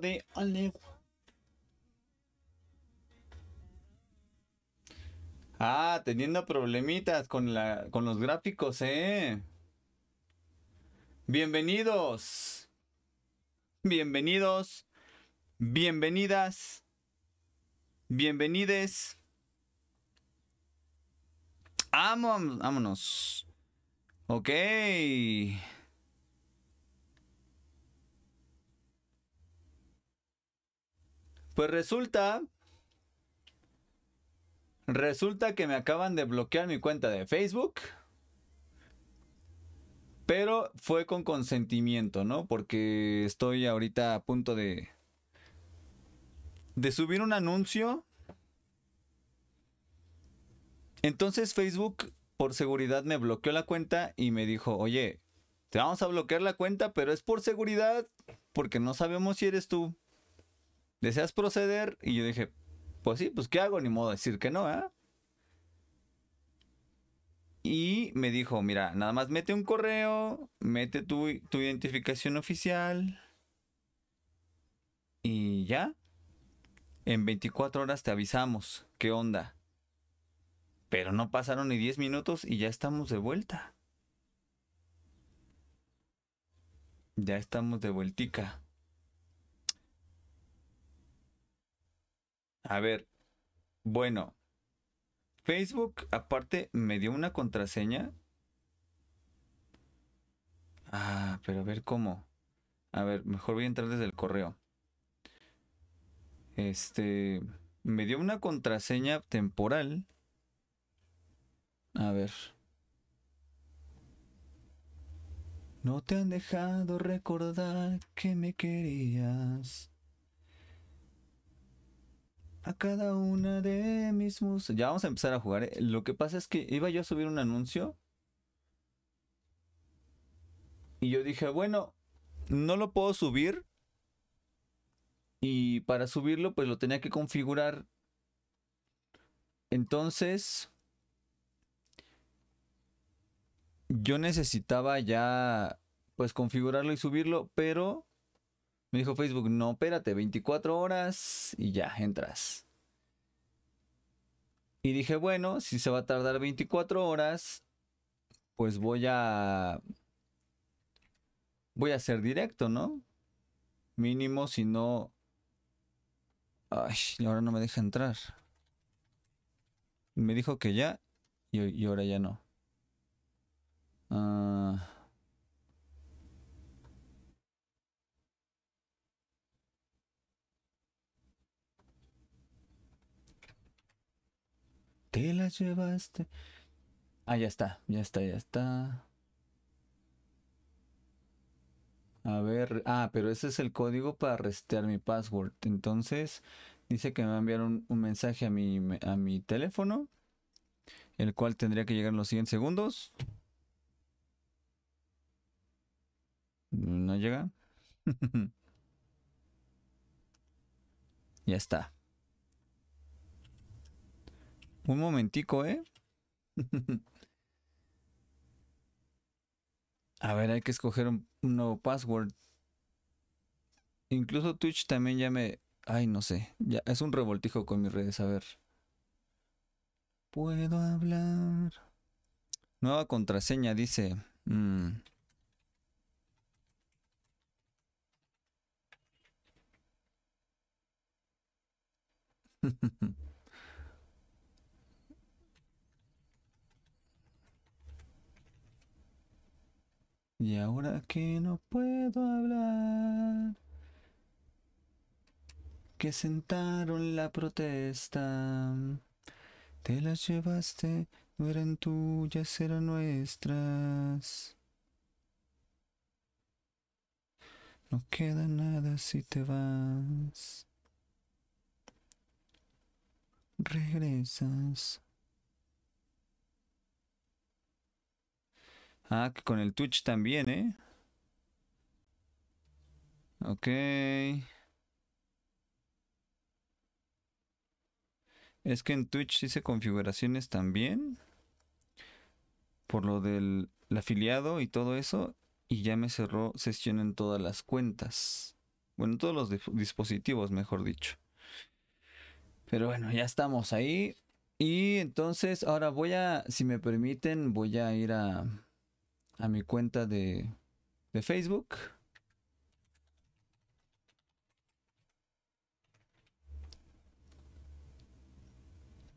de Aleph. Ah, teniendo problemitas con, la, con los gráficos, ¿eh? Bienvenidos. Bienvenidos. Bienvenidas. Bienvenides. Vámonos. Ok. Pues resulta. Resulta que me acaban de bloquear mi cuenta de Facebook. Pero fue con consentimiento, ¿no? Porque estoy ahorita a punto de. de subir un anuncio. Entonces Facebook, por seguridad, me bloqueó la cuenta y me dijo: Oye, te vamos a bloquear la cuenta, pero es por seguridad, porque no sabemos si eres tú. ¿deseas proceder? Y yo dije, pues sí, pues ¿qué hago? Ni modo decir que no, ¿eh? Y me dijo, mira, nada más mete un correo, mete tu, tu identificación oficial y ya. En 24 horas te avisamos, ¿qué onda? Pero no pasaron ni 10 minutos y ya estamos de vuelta. Ya estamos de vueltica. A ver, bueno, Facebook aparte me dio una contraseña. Ah, pero a ver cómo. A ver, mejor voy a entrar desde el correo. Este, me dio una contraseña temporal. A ver. No te han dejado recordar que me querías a cada una de mis musas. Ya vamos a empezar a jugar. Eh. Lo que pasa es que iba yo a subir un anuncio. Y yo dije, bueno, no lo puedo subir. Y para subirlo, pues lo tenía que configurar. Entonces, yo necesitaba ya, pues configurarlo y subirlo, pero me dijo Facebook, no, espérate, 24 horas y ya, entras. Y dije, bueno, si se va a tardar 24 horas, pues voy a... Voy a ser directo, ¿no? Mínimo, si no... Ay, ahora no me deja entrar. Me dijo que ya y, ahora ya no. Ah... te la llevaste. Ah, ya está, ya está, ya está. A ver, ah, pero ese es el código para resetear mi password. Entonces, dice que me va a enviar un, mensaje a mi, a mi teléfono, el cual tendría que llegar en los 100 segundos. No llega. ya está. Un momentico, ¿eh? A ver, hay que escoger un, nuevo password. Incluso Twitch también ya me... Ay, no sé. Ya, es un revoltijo con mis redes. A ver. Puedo hablar. Nueva contraseña, dice. Mm. Y ahora que no puedo hablar, que sentaron la protesta, te las llevaste, no eran tuyas, eran nuestras. No queda nada si te vas. Regresas. Ah, que con el Twitch también, ¿eh? Ok. Es que en Twitch hice configuraciones también. Por lo del afiliado y todo eso. Y ya me cerró sesión en todas las cuentas. Bueno, todos los dispositivos, mejor dicho. Pero bueno, ya estamos ahí. Y entonces ahora voy a, si me permiten, voy a ir a a mi cuenta de, de Facebook.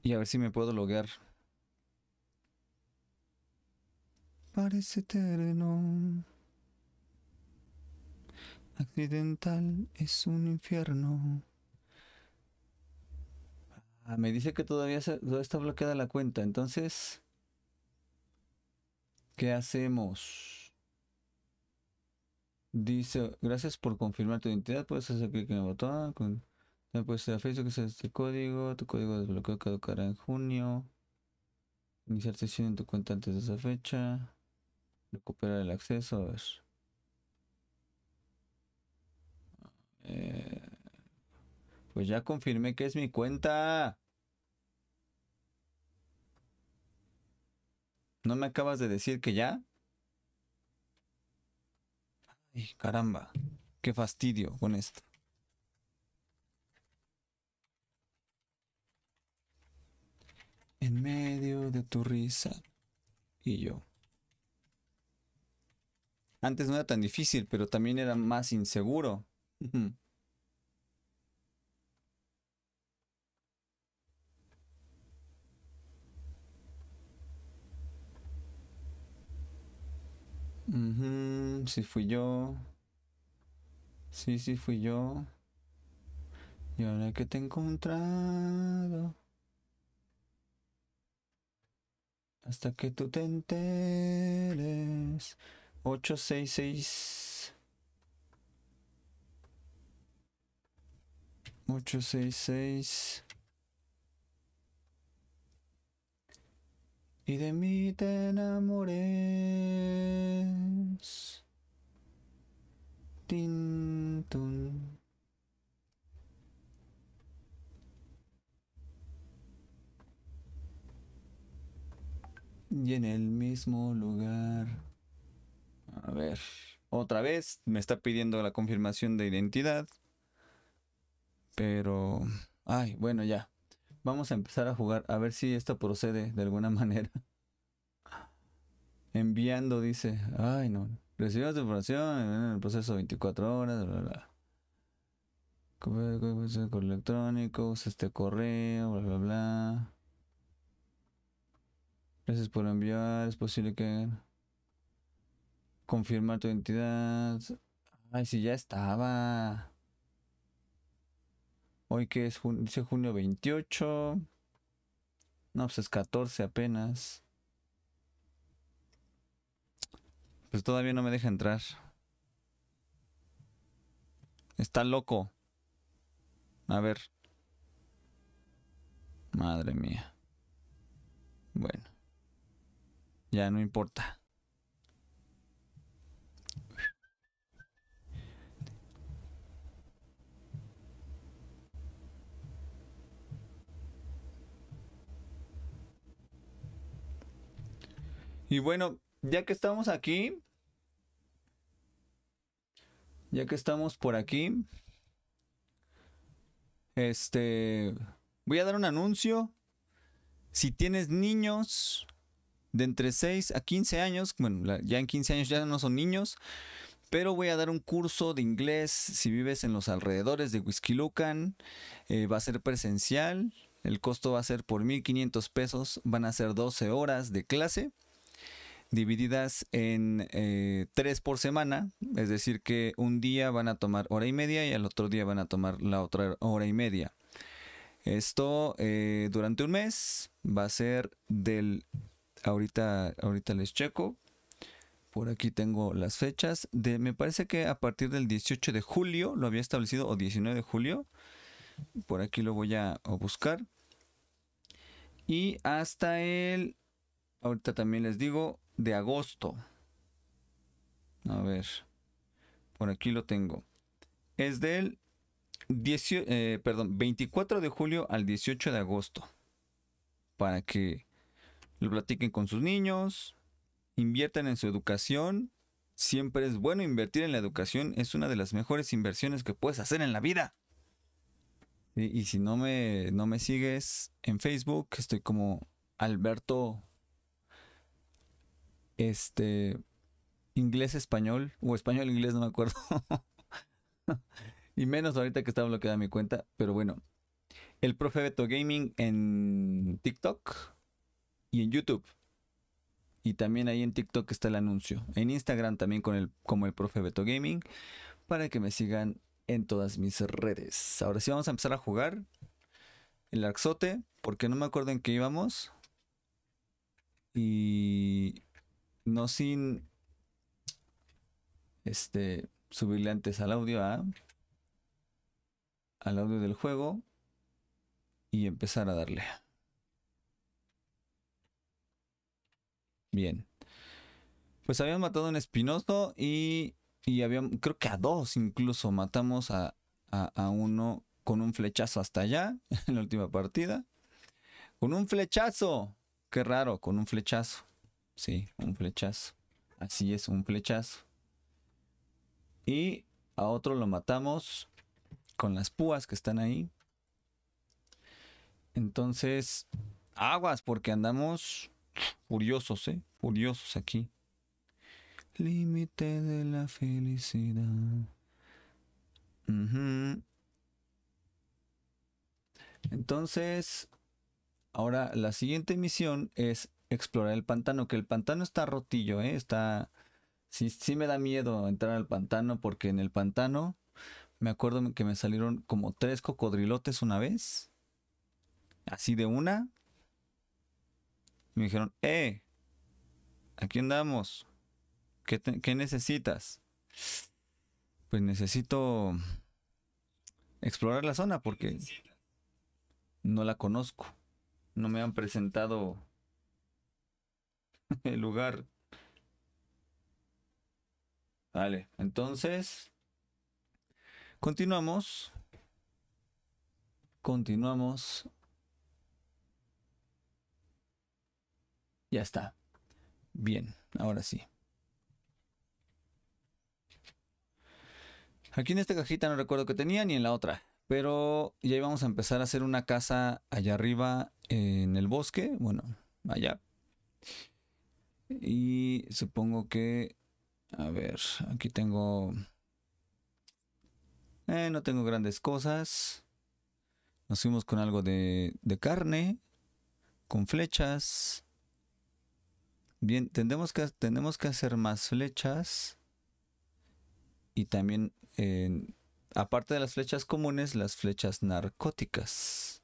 Y a ver si me puedo loguear. Parece eterno. Accidental es un infierno. Ah, me dice que todavía, se, todavía está bloqueada la cuenta, entonces... ¿Qué hacemos? Dice, gracias por confirmar tu identidad. Puedes hacer clic en el botón. puedes ir a Facebook, sea este código. Tu código desbloqueo caducará en junio. Iniciar sesión en tu cuenta antes de esa fecha. Recuperar el acceso. Eh, pues ya confirmé que es mi cuenta. ¿No me acabas de decir que ya? Ay, caramba. Qué fastidio con esto. En medio de tu risa. Y yo. Antes no era tan difícil, pero también era más inseguro. Si fui yo. Sí, sí fui yo. Y ahora que te he encontrado. Hasta que tú te enteres. 866. 866. y de mí te enamores. Tintun. Y en el mismo lugar. A ver. Otra vez me está pidiendo la confirmación de identidad. Pero... Ay, bueno, ya. Vamos a empezar a jugar, a ver si esto procede de alguna manera. Enviando, dice. Ay, no. Recibimos tu información en el proceso 24 horas, bla, bla. Correo electrónico, usa este correo, bla, bla, bla. Gracias por enviar, es posible que... Confirmar tu identidad. Ay, si ya estaba. Hoy que es junio, dice junio 28. No, pues es 14 apenas. Pues todavía no me deja entrar. Está loco. A ver. Madre mía. Bueno. Ya no importa. Y bueno, ya que estamos aquí, ya que estamos por aquí, este, voy a dar un anuncio. Si tienes niños de entre 6 a 15 años, bueno, ya en 15 años ya no son niños, pero voy a dar un curso de inglés si vives en los alrededores de whisky Eh, va a ser presencial. El costo va a ser por 1.500 pesos. Van a ser 12 horas de clase divididas en eh, tres por semana, es decir que un día van a tomar hora y media y al otro día van a tomar la otra hora y media. Esto eh, durante un mes va a ser del, ahorita, ahorita les checo, por aquí tengo las fechas, me parece que a partir del 18 de julio lo había establecido, o 19 de julio, por aquí lo voy a buscar. Y hasta el, ahorita también les digo, de agosto. A ver, por aquí lo tengo. Es del eh, perdón, 24 de julio al 18 de agosto. Para que lo platiquen con sus niños, inviertan en su educación. Siempre es bueno invertir en la educación. Es una de las mejores inversiones que puedes hacer en la vida. Y, y si no me, no me sigues en Facebook, estoy como Alberto este, inglés-español o español-inglés, no me acuerdo. y menos ahorita que estaba bloqueada mi cuenta, pero bueno. El profe Beto Gaming en TikTok y en YouTube. Y también ahí en TikTok está el anuncio. En Instagram también con el, como el profe Beto Gaming. Para que me sigan en todas mis redes. Ahora sí vamos a empezar a jugar. El Arxote. Porque no me acuerdo en qué íbamos. Y no sin este subirle antes al audio a al audio del juego y empezar a darle. Bien. Pues habíamos matado a un espinoso y, y creo que a dos incluso, matamos a, a uno con un flechazo hasta allá en la última partida. Con un flechazo. Qué raro, con un flechazo. Sí, un flechazo. Así es, un flechazo. Y a otro lo matamos con las púas que están ahí. Entonces, aguas, porque andamos furiosos, ¿eh? Furiosos aquí. Límite de la felicidad. Entonces, ahora la siguiente misión es explorar el pantano, que el pantano está rotillo, ¿eh? Está... Sí, me da miedo entrar al pantano porque en el pantano me acuerdo que me salieron como tres cocodrilotes una vez. Así de una. me dijeron, ¡eh! Aquí andamos. ¿Qué, ¿Qué necesitas? Pues necesito explorar la zona porque no la conozco. No me han presentado el lugar. Vale, entonces continuamos. Continuamos. Ya está. Bien, ahora sí. Aquí en esta cajita no recuerdo que tenía ni en la otra. Pero ya íbamos a empezar a hacer una casa allá arriba en el bosque. Bueno, allá. Y supongo que... A ver, aquí tengo... Eh, no tengo grandes cosas. Nos fuimos con algo de, carne. Con flechas. Bien, que, tenemos que hacer más flechas. Y también, eh, aparte de las flechas comunes, las flechas narcóticas.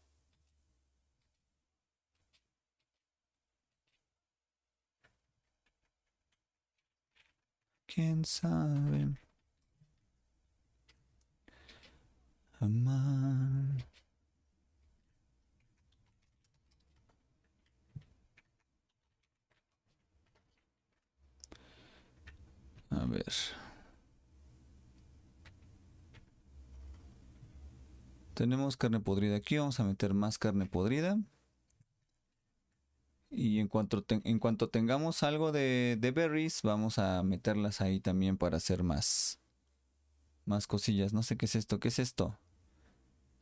quién sabe. Amar. A ver. Tenemos carne podrida aquí. Vamos a meter más carne podrida. Y en cuanto, en cuanto tengamos algo de, berries, vamos a meterlas ahí también para hacer más, más cosillas. No sé qué es esto. ¿Qué es esto?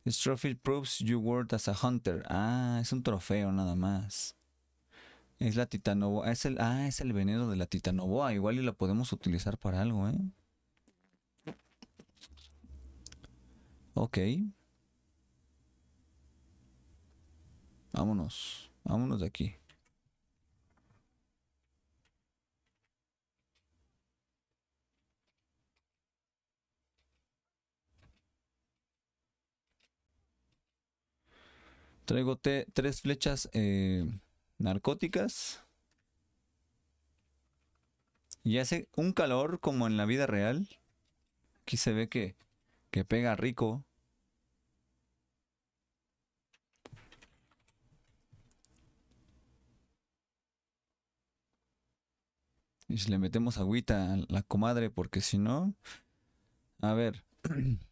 This trophy proves you were as a hunter. Ah, es un trofeo nada más. Es la titanoboa. Es el, ah, es el veneno de la titanoboa. Igual y la podemos utilizar para algo, ¿eh? Ok. Vámonos. Vámonos de aquí. Traigo tres flechas eh, narcóticas. Y hace un calor como en la vida real. Aquí se ve que, que pega rico. Y si le metemos agüita a la comadre, porque si no... A ver.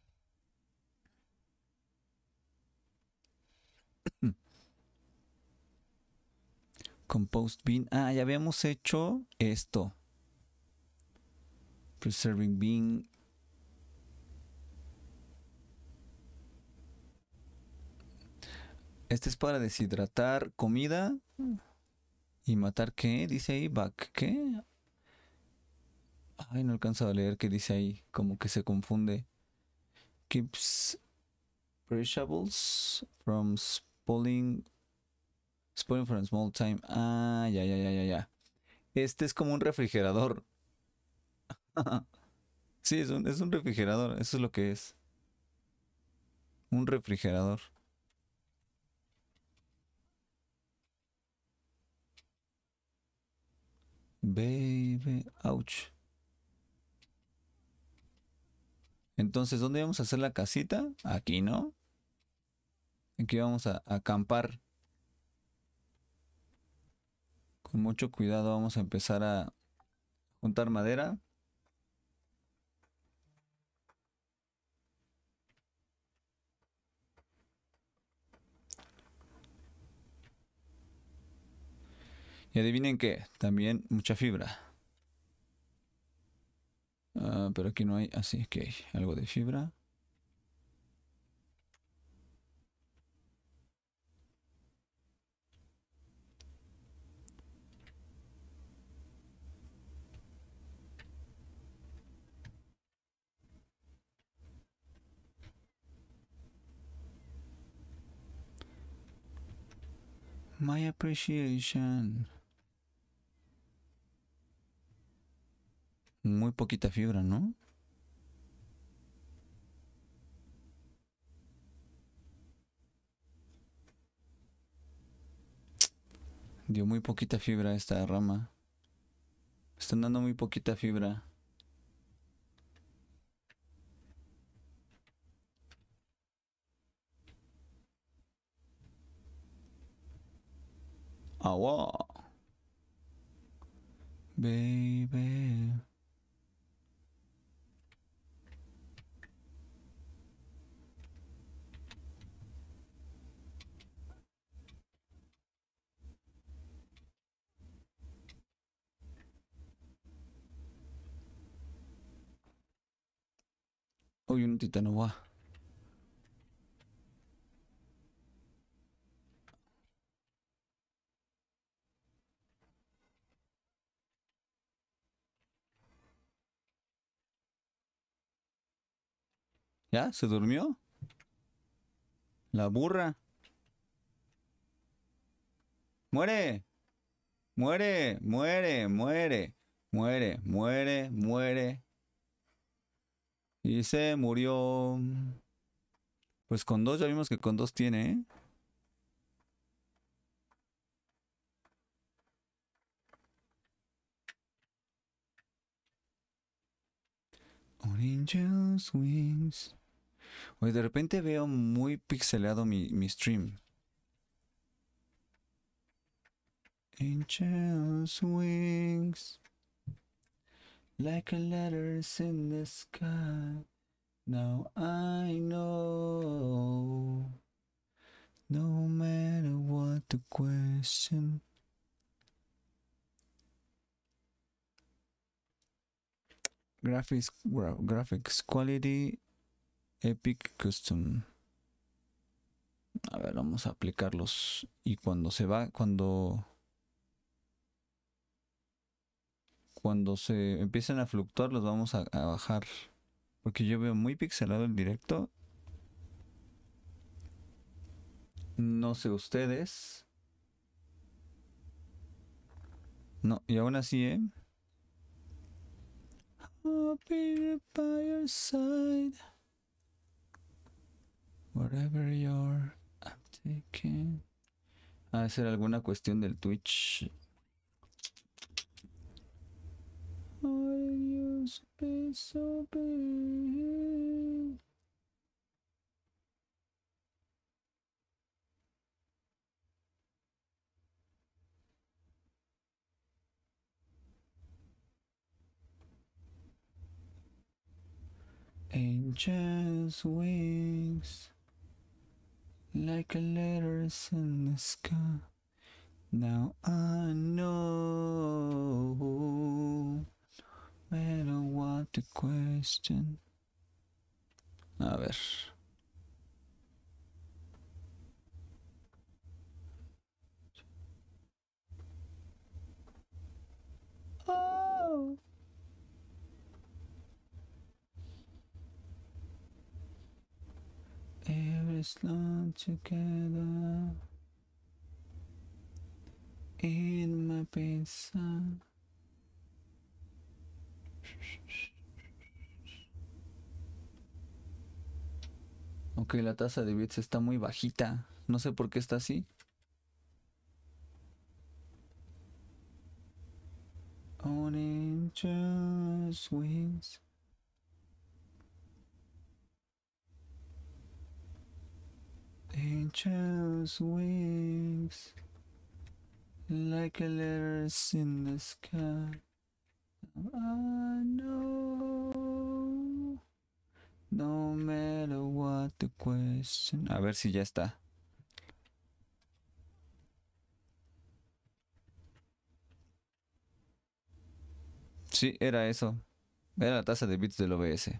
Compost bean. Ah, ya habíamos hecho esto. Preserving bean. Este es para deshidratar comida. ¿Y matar qué? Dice ahí, back. ¿Qué? Ay, no alcanzado a leer qué dice ahí. Como que se confunde. Keeps perishables from spoiling. Spoiling for a small time. Ah, ya, ya, ya, ya, ya. Este es como un refrigerador. sí, es un, refrigerador. Eso es lo que es. Un refrigerador. Baby, ouch. Entonces, ¿dónde vamos a hacer la casita? Aquí, ¿no? Aquí vamos a acampar. Con mucho cuidado vamos a empezar a juntar madera. Y adivinen qué, también mucha fibra. Ah, pero aquí no hay, así que hay algo de fibra. my appreciation. Muy poquita fibra, ¿no? Dio muy poquita fibra esta rama. Están dando muy poquita fibra. a wall. Baby. Oh, you need to know what? ¿Ya? ¿Se durmió? La burra. Muere. Muere, muere, muere. Muere, muere, muere. Y se murió. Pues con dos ya vimos que con dos tiene, ¿eh? Orange wings hoy de repente veo muy pixelado mi, stream. In wings, like a letters in the sky. Now I know, no matter what the question. graphics graphics quality Epic Custom. A ver, vamos a aplicarlos. Y cuando se va, cuando... Cuando se empiecen a fluctuar, los vamos a, bajar. Porque yo veo muy pixelado el directo. No sé ustedes. No, y aún así, ¿eh? I'll side. Whatever you're I'm taking. Ha de ser alguna cuestión del Twitch. Angels' wings like a letter in the sky. Now I know better what the question. A ver. every slump together in my pizza. Ok, la tasa de bits está muy bajita. No sé por qué está así. On just wins. child's wings like a letters in the sky. I know, no matter what the question. A ver si ya está. Sí, era eso. Era la tasa de bits del OBS.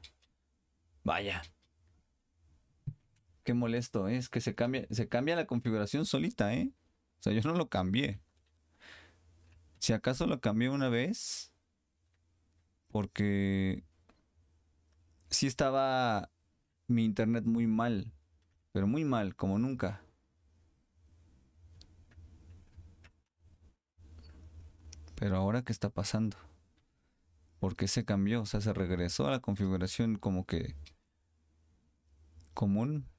Vaya molesto es que se cambia, se cambia la configuración solita, ¿eh? O sea, yo no lo cambié. Si acaso lo cambié una vez, porque si estaba mi internet muy mal, pero muy mal, como nunca. Pero ahora, ¿qué está pasando? Porque se cambió? O sea, se regresó a la configuración como que común.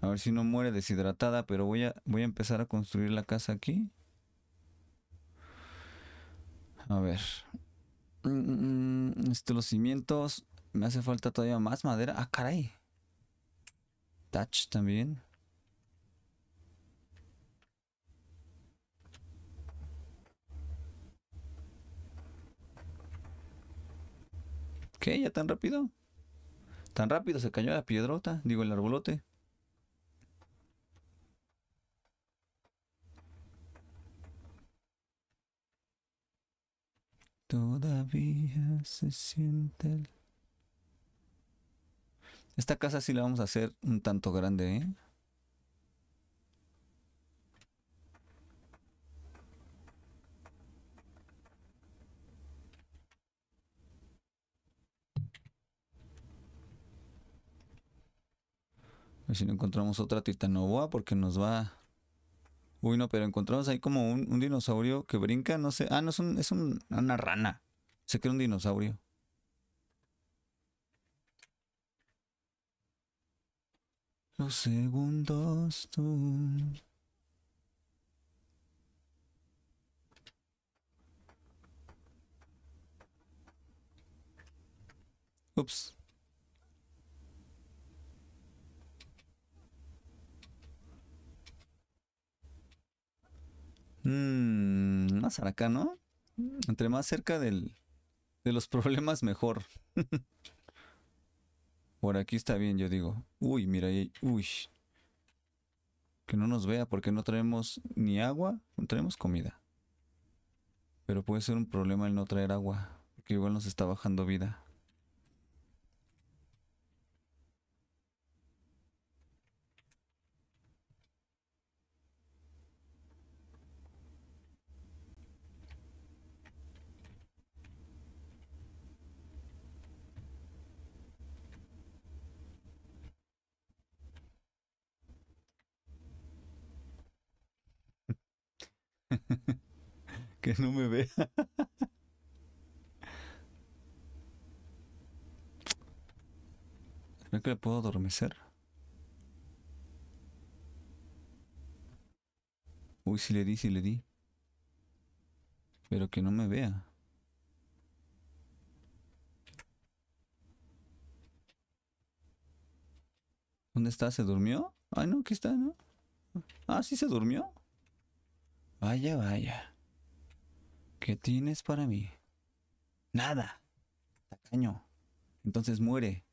A ver si no muere deshidratada, pero voy a, voy a empezar a construir la casa aquí. A ver. Mm, este, los cimientos. Me hace falta todavía más madera. Ah, caray. Touch también. ¿Qué? ¿Ya tan rápido? ¿Tan rápido se cayó la piedrota? Digo, el arbolote. Todavía se siente Esta casa sí la vamos a hacer un tanto grande, ¿eh? A ver si no encontramos otra titanoboa porque nos va Uy, no, pero encontramos ahí como un, dinosaurio que brinca, no sé. Ah, no, es, un, es un, una rana. se cree un dinosaurio. Los segundos tú. Ups. Mmm, más acá, ¿no? Mm. Entre más cerca de los problemas, mejor. Por aquí está bien, yo digo. Uy, mira, uy. Que no nos vea porque no traemos ni agua, no traemos comida. Pero puede ser un problema el no traer agua, que igual nos está bajando vida. que no me vea. Creo que le puedo adormecer. Uy, si sí le di, si sí le di. Pero que no me vea. ¿Dónde está? ¿Se durmió? Ay, no, aquí está, ¿no? Ah, sí se durmió. Vaya, vaya. ¿Qué tienes para mí? Nada. Tacaño. Entonces muere.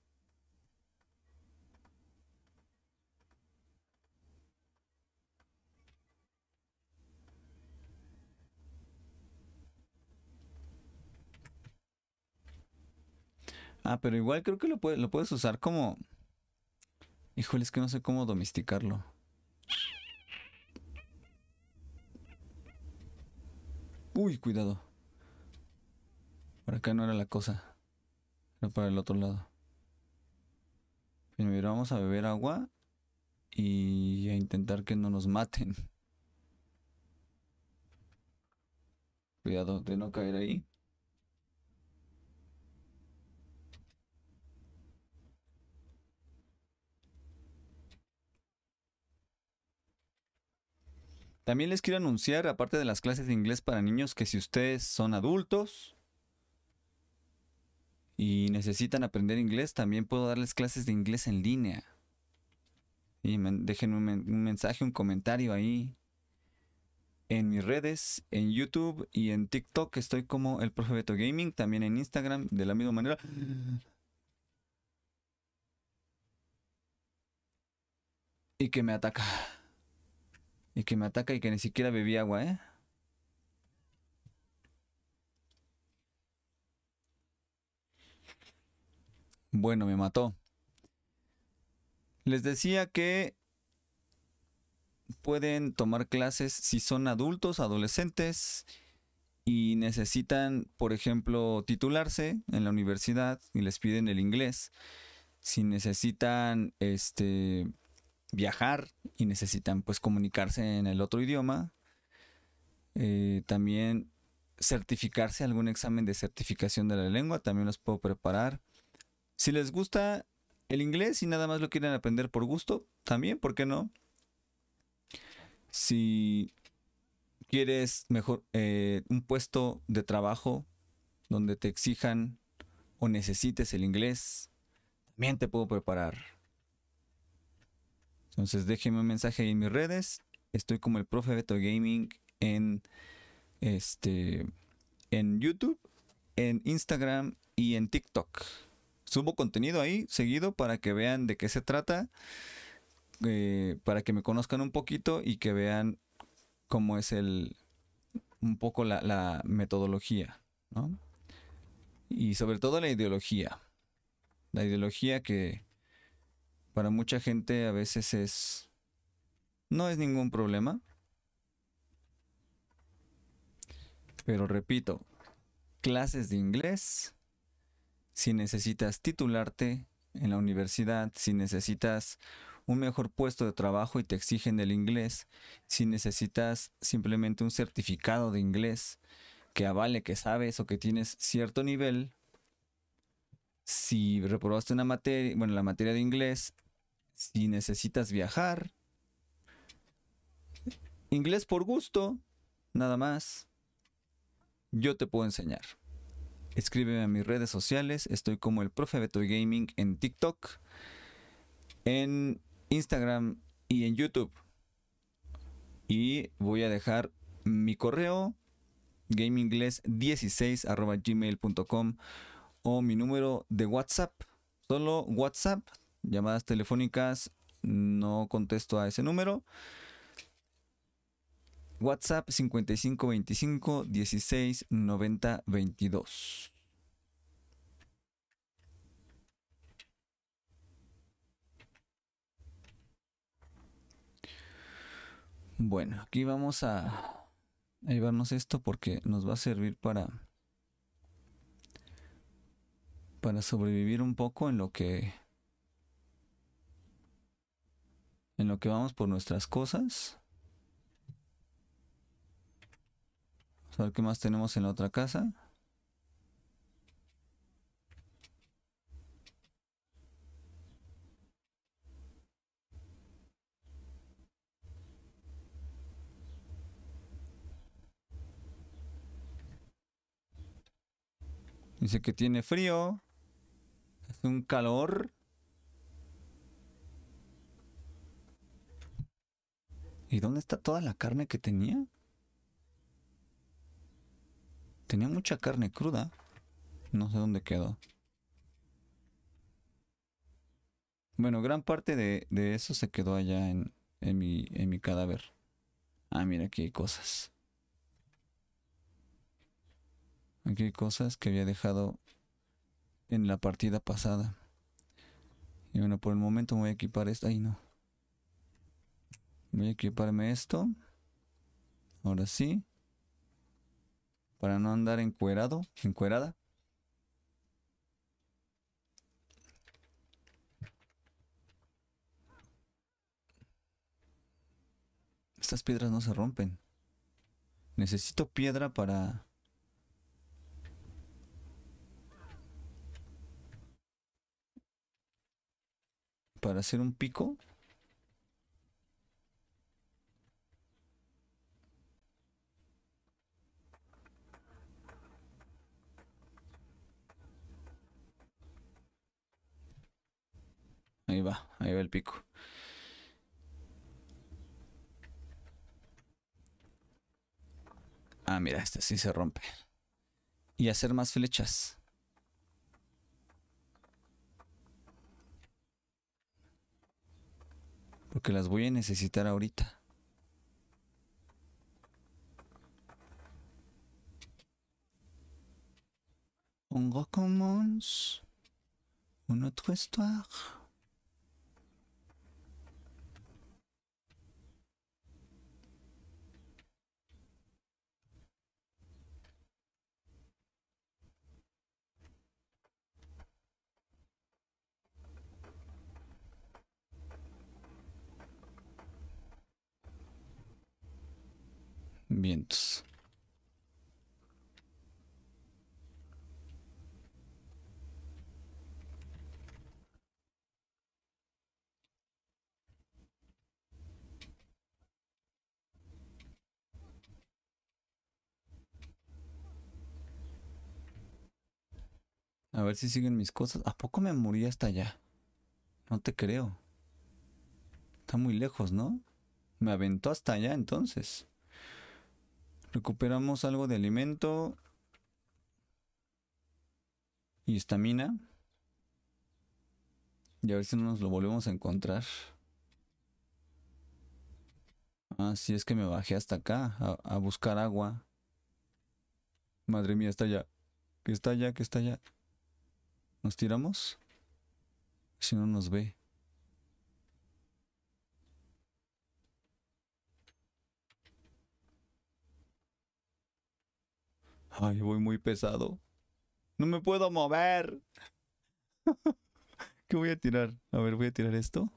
Ah, pero igual creo que lo, lo puedes usar como... Híjole, es que no sé cómo domesticarlo. Uy, cuidado. Para acá no era la cosa. Era para el otro lado. Primero vamos a beber agua y a intentar que no nos maten. Cuidado de no caer ahí. También les quiero anunciar, aparte de las clases de inglés para niños, que si ustedes son adultos y necesitan aprender inglés, también puedo darles clases de inglés en línea. Y dejen un, un mensaje, un comentario ahí en mis redes, en YouTube y en TikTok. Estoy como el profe Beto Gaming, también en Instagram, de la misma manera. Y que me ataca. Y que me ataca y que ni siquiera bebí agua, ¿eh? Bueno, me mató. Les decía que pueden tomar clases si son adultos, adolescentes y necesitan, por ejemplo, titularse en la universidad y les piden el inglés. Si necesitan este viajar y necesitan pues comunicarse en el otro idioma. Eh, también certificarse, algún examen de certificación de la lengua, también los puedo preparar. Si les gusta el inglés y nada más lo quieren aprender por gusto, también, ¿por qué no? Si quieres mejor eh, un puesto de trabajo donde te exijan o necesites el inglés, también te puedo preparar. Entonces déjenme un mensaje ahí en mis redes. Estoy como el profe Beto Gaming en, este, en YouTube, en Instagram y en TikTok. Subo contenido ahí seguido para que vean de qué se trata, eh, para que me conozcan un poquito y que vean cómo es el, un poco la, la metodología, Y sobre todo la ideología. La ideología que, para mucha gente a veces es... No es ningún problema. Pero repito, clases de inglés, si necesitas titularte en la universidad, si necesitas un mejor puesto de trabajo y te exigen el inglés, si necesitas simplemente un certificado de inglés que avale que sabes o que tienes cierto nivel, si reprobaste una materia, bueno, la materia de inglés si necesitas viajar. Inglés por gusto, nada más. Yo te puedo enseñar. Escríbeme a mis redes sociales. Estoy como el profe Beto Gaming en TikTok, en Instagram y en YouTube. Y voy a dejar mi correo gamingles16 gmail.com o mi número de WhatsApp. Solo WhatsApp llamadas telefónicas, no contesto a ese número. WhatsApp 5525 169022 Bueno, aquí vamos a llevarnos esto porque nos va a servir para para sobrevivir un poco en lo que en lo que vamos por nuestras cosas. Vamos a ver qué más tenemos en la otra casa. Dice que tiene frío. Es un calor. ¿Y dónde está toda la carne que tenía? Tenía mucha carne cruda. No sé dónde quedó. Bueno, gran parte de, eso se quedó allá en, mi, cadáver. Ah, mira, aquí hay cosas. Aquí hay cosas que había dejado en la partida pasada. Y bueno, por el momento me voy a equipar esta. Ay, no. Voy a equiparme esto. Ahora sí. Para no andar encuerado, encuerada. Estas piedras no se rompen. Necesito piedra para... Para hacer un pico. Ahí va, ahí va el pico. Ah, mira, este sí se rompe. Y hacer más flechas. Porque las voy a necesitar ahorita. Un recommence Un otro histoire. A ver si siguen mis cosas. ¿A poco me morí hasta allá? No te creo. Está muy lejos, ¿no? Me aventó hasta allá entonces. Recuperamos algo de alimento. Y estamina. Y a ver si no nos lo volvemos a encontrar. Ah, si es que me bajé hasta acá a, a buscar agua. Madre mía, está allá. Que está allá, que está allá. ¿Nos tiramos? Si no nos ve. Ay, voy muy pesado. No me puedo mover. ¿Qué voy a tirar? A ver, voy a tirar esto.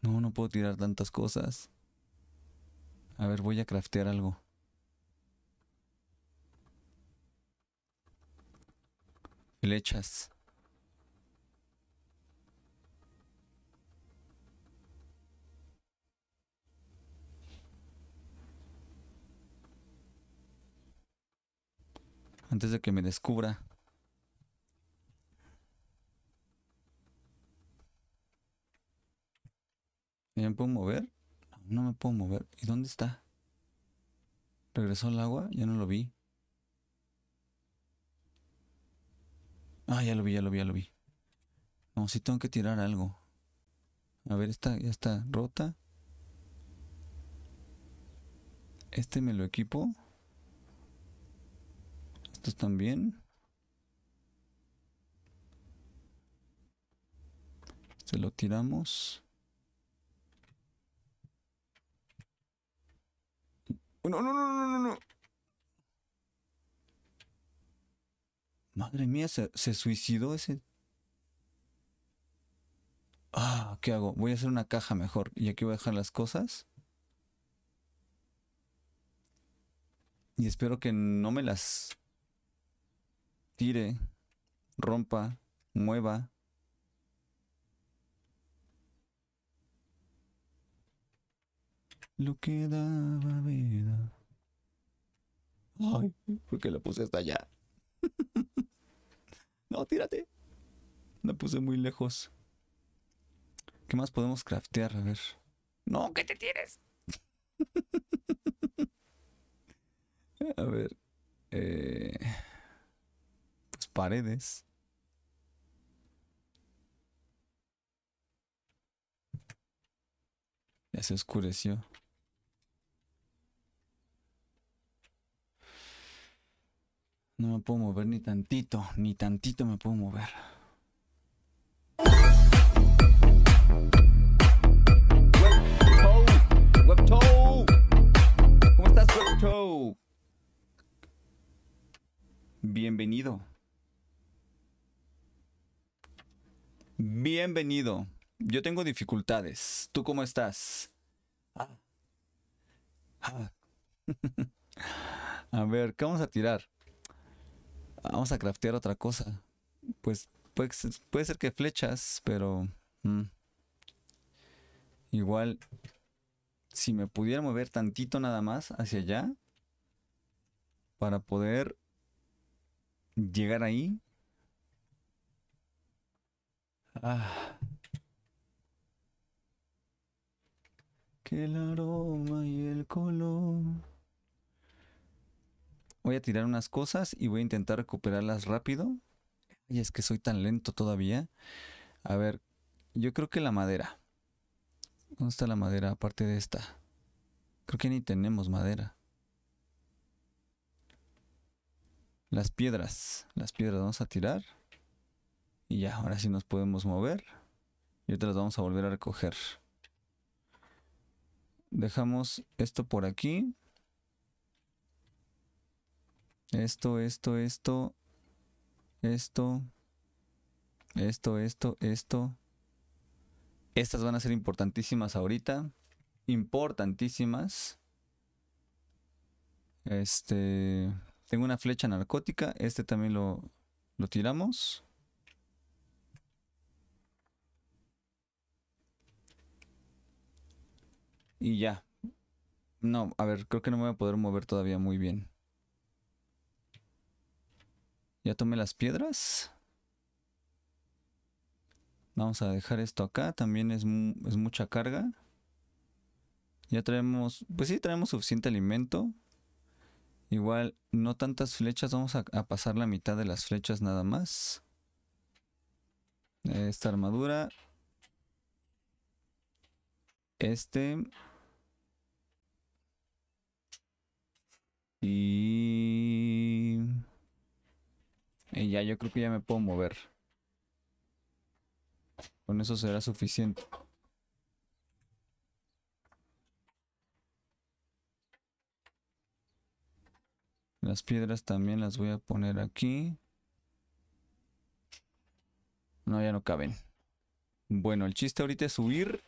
No, no puedo tirar tantas cosas. A ver, voy a craftear algo. Flechas. antes de que me descubra. ¿Ya me puedo mover? No, me puedo mover. ¿Y dónde está? ¿Regresó al agua? Ya no lo vi. Ah, ya lo vi, ya lo vi, ya lo vi. Vamos, si tengo que tirar algo. A ver, esta ya está rota. Este me lo equipo. Estos también. Se lo tiramos. No, no, no, no, no, no. Madre mía, se, se suicidó ese. Ah, ¿qué hago? Voy a hacer una caja mejor. Y aquí voy a dejar las cosas. Y espero que no me las tire, rompa, mueva. Lo que daba vida. Ay, ¿por qué la puse hasta allá? no, tírate. La puse muy lejos. ¿Qué más podemos craftear? A ver. No, que te tienes. A ver. Eh paredes. Ya se oscureció. No me puedo mover ni tantito, ni tantito me puedo mover. Bienvenido. Bienvenido. Yo tengo dificultades. ¿Tú cómo estás? a ver, ¿qué vamos a tirar? Vamos a craftear otra cosa. Pues puede, ser que flechas, pero... Mm, igual, si me pudiera mover tantito nada más hacia allá, para poder llegar ahí, Ah. Que el aroma y el color. Voy a tirar unas cosas y voy a intentar recuperarlas rápido. Y es que soy tan lento todavía. A ver, yo creo que la madera. ¿Dónde está la madera aparte de esta? Creo que ni tenemos madera. Las piedras. Las piedras vamos a tirar. Y ya, ahora sí nos podemos mover. Y ahorita las vamos a volver a recoger. Dejamos esto por aquí. Esto, esto, esto. Esto. Esto, esto, esto. Estas van a ser importantísimas ahorita. Importantísimas. Este. Tengo una flecha narcótica. Este también lo, lo tiramos. Y ya. No, a ver, creo que no me voy a poder mover todavía muy bien. Ya tomé las piedras. Vamos a dejar esto acá. También es, mucha carga. Ya traemos... Pues sí, traemos suficiente alimento. Igual, no tantas flechas. Vamos a, a pasar la mitad de las flechas nada más. Esta armadura. Este... Y... ya, yo creo que ya me puedo mover. Con eso será suficiente. Las piedras también las voy a poner aquí. No, ya no caben. Bueno, el chiste ahorita es subir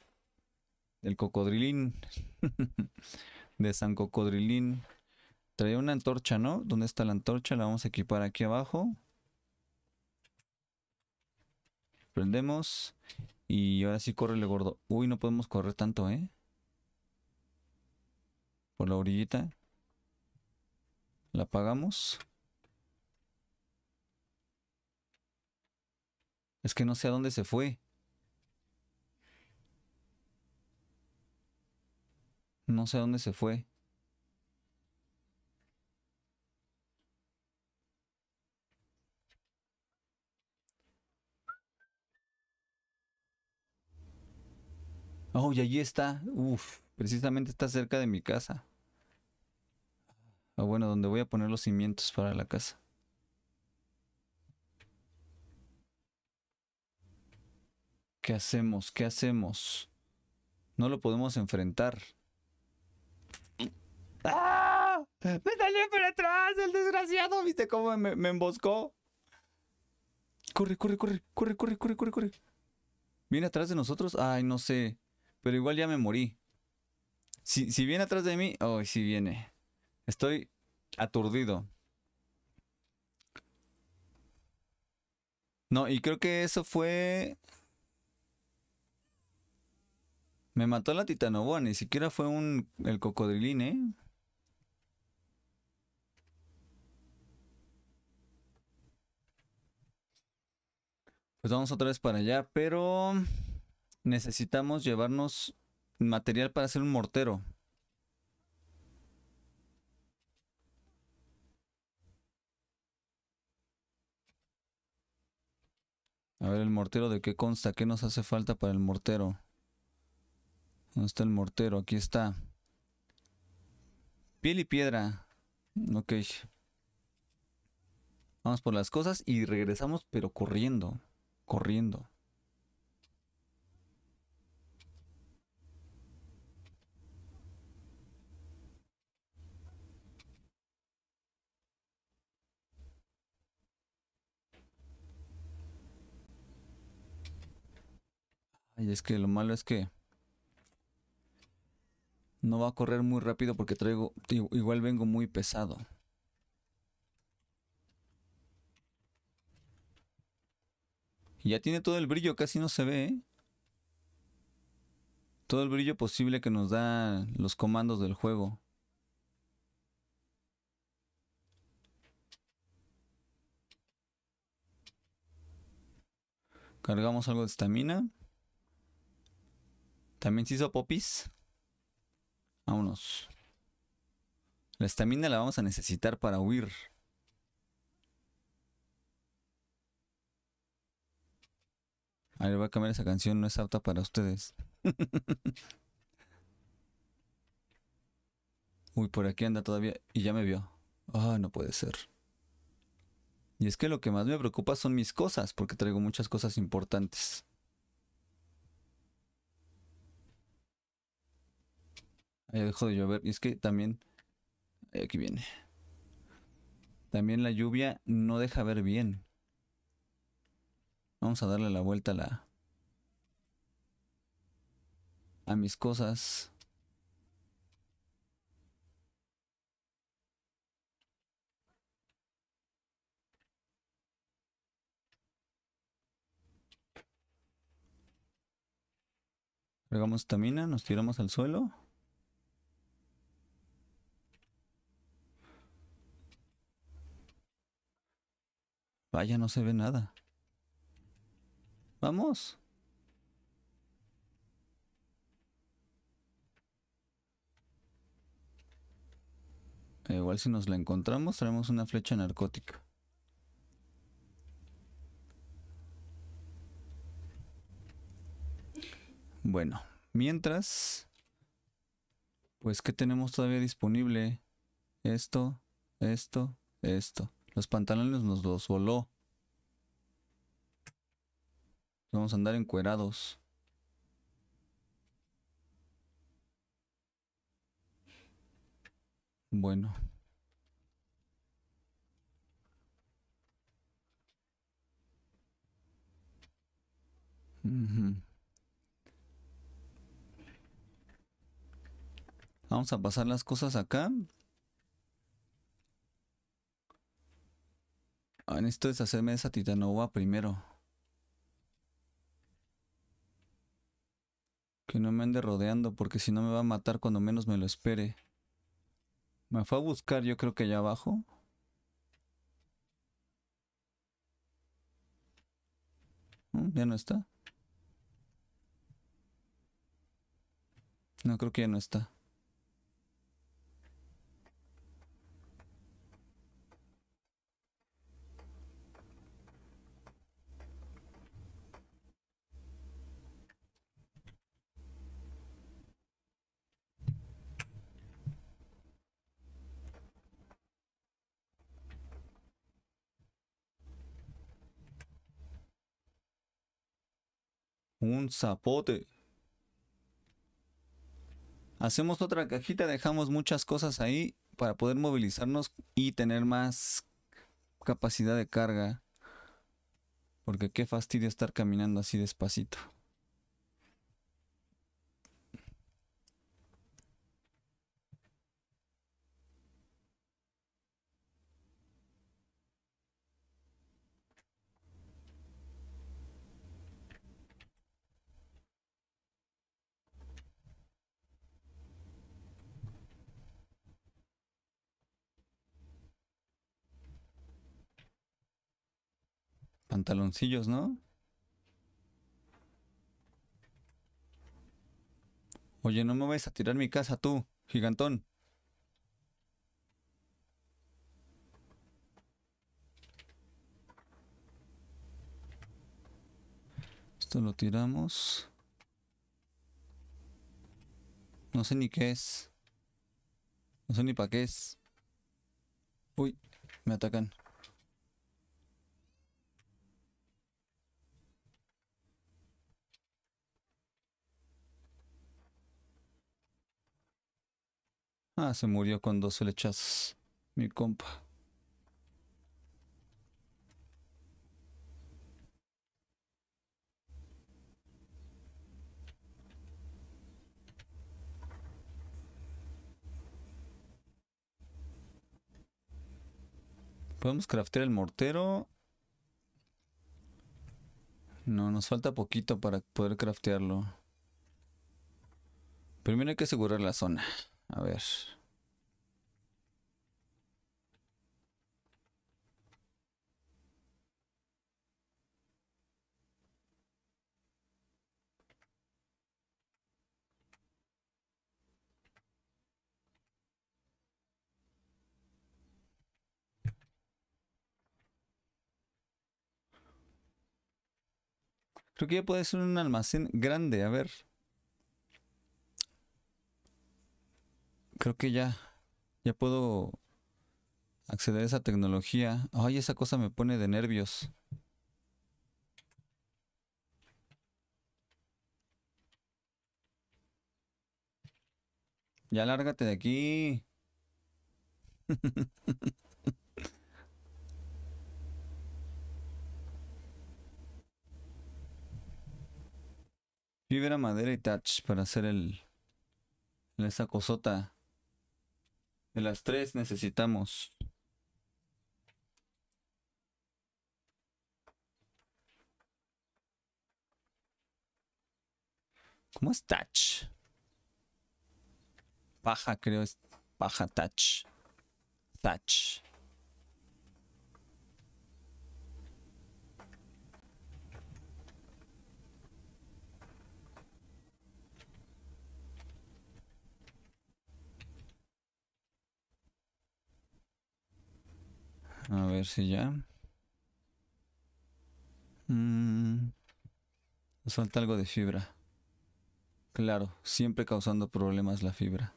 El cocodrilín. de San Cocodrilín. Traía una antorcha, ¿no? ¿Dónde está la antorcha? La vamos a equipar aquí abajo. Prendemos. Y ahora sí, el gordo. Uy, no podemos correr tanto, ¿eh? Por la orillita. La apagamos. Es que no sé a dónde se fue. No sé a dónde se fue. Oh, y allí está. Uf, precisamente está cerca de mi casa. Ah, bueno, donde voy a poner los cimientos para la casa. ¿Qué hacemos? ¿Qué hacemos? No lo podemos enfrentar. ¡Ah! ¡Me salió por atrás, el desgraciado! ¿Viste cómo me, me emboscó? Corre, corre, corre, corre, corre, corre, corre, corre. ¿Viene atrás de nosotros? Ay, no sé pero igual ya me morí. Si, si viene atrás de mí, oh, si viene. Estoy aturdido. No, y creo que eso fue... Me mató la titanoboa, ni siquiera fue un el cocodrilín, ¿eh? Pues vamos otra vez para allá, pero necesitamos llevarnos material para hacer un mortero. A ver, el mortero de qué consta, qué nos hace falta para el mortero. ¿Dónde está el mortero? Aquí está. Piel y piedra. Ok. Vamos por las cosas y regresamos, pero corriendo. Corriendo. Ay, es que lo malo es que no va a correr muy rápido porque traigo, igual vengo muy pesado. Ya tiene todo el brillo, casi no se ve, ¿eh? Todo el brillo posible que nos da los comandos del juego. Cargamos algo de estamina. También se hizo popis. Vámonos. La estamina la vamos a necesitar para huir. A ver, va a cambiar esa canción, no es apta para ustedes. Uy, por aquí anda todavía y ya me vio. Ah, no puede ser. Y es que lo que más me preocupa son mis cosas, porque traigo muchas cosas importantes. Ahí eh, dejó de llover. Y es que también. Eh, aquí viene. También la lluvia no deja ver bien. Vamos a darle la vuelta a la. a mis cosas. Regamos tamina, nos tiramos al suelo. Vaya, no se ve nada. Vamos. igual si nos la encontramos, traemos una flecha narcótica. Bueno, mientras, pues ¿qué tenemos todavía disponible? Esto, esto, esto. Los pantalones nos los voló. Vamos a andar encuerados. Bueno. Vamos a pasar las cosas acá. Ah, necesito deshacerme de esa titanova primero. Que no me ande rodeando porque si no me va a matar cuando menos me lo espere. Me fue a buscar yo creo que allá abajo. Mm, ya no está. No creo que ya no está. Un zapote. Hacemos otra cajita, dejamos muchas cosas ahí para poder movilizarnos y tener más capacidad de carga. Porque qué fastidio estar caminando así despacito. pantaloncillos, ¿no? Oye, no me vayas a tirar mi casa tú, gigantón. Esto lo tiramos. No sé ni qué es. No sé ni para qué es. Uy, me atacan. Ah, se murió con dos flechas, Mi compa. Podemos craftear el mortero. No, nos falta poquito para poder craftearlo. Primero hay que asegurar la zona. A ver. Creo que ya puede ser un almacén grande, a ver. creo que ya, ya puedo acceder a esa tecnología. Ay, esa cosa me pone de nervios. Ya lárgate de aquí. Fibra, madera y touch para hacer el... Esa cosota. De las tres necesitamos. ¿Cómo es Touch? Paja, creo es Paja Touch. Touch. A ver si ya. Mm, nos falta algo de fibra. Claro, siempre causando problemas la fibra.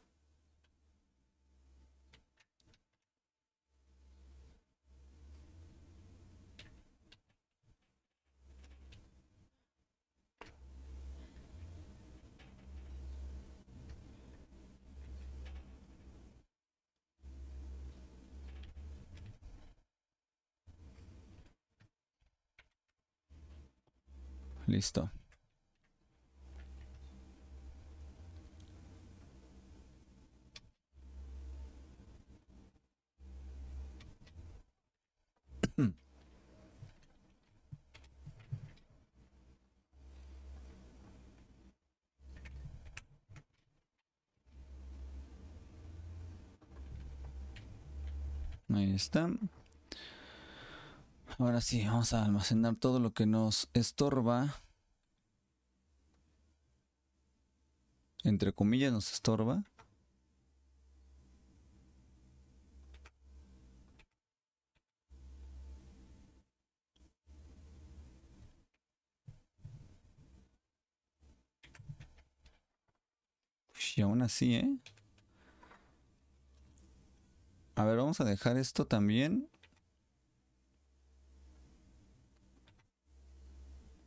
lista. No i jestem. Ahora sí, vamos a almacenar todo lo que nos estorba. Entre comillas nos estorba. Y aún así, ¿eh? A ver, vamos a dejar esto también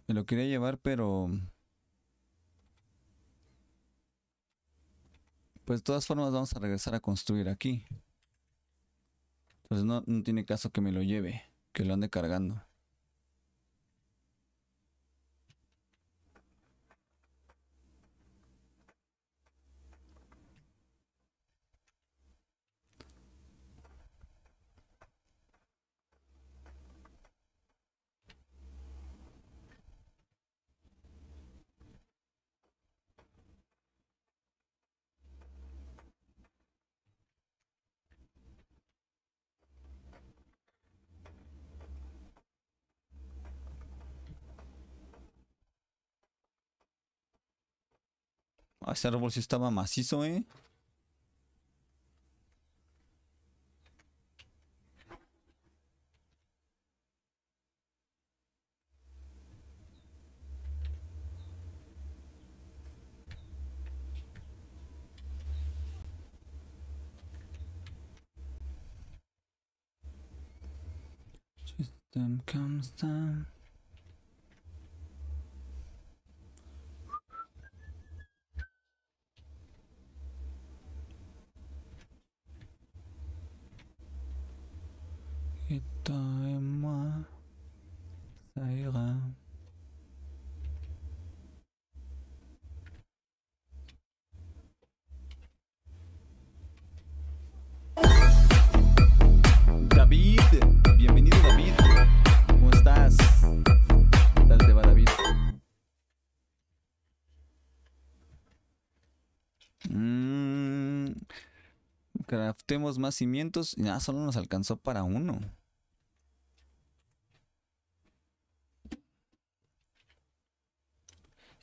Me lo quería llevar, pero... Pues de todas formas vamos a regresar a construir aquí. Entonces no, no tiene caso que me lo lleve, que lo ande cargando. si estaba macizo, eh. craftemos más cimientos. Y nada, solo nos alcanzó para uno.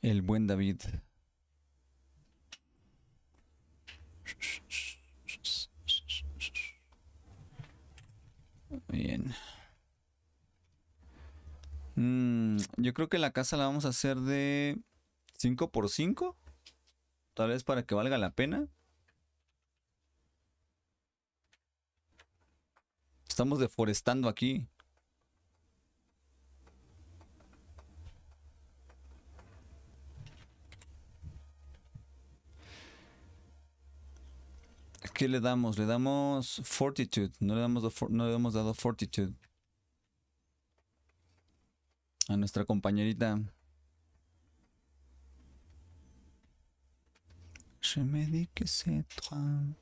El buen David. Bien. Mm, yo creo que la casa la vamos a hacer de 5 por 5. Tal vez para que valga la pena. Estamos deforestando aquí. ¿Qué le damos? Le damos fortitude. No le, damos, no hemos dado fortitude. A nuestra compañerita. Je me que c'est toi.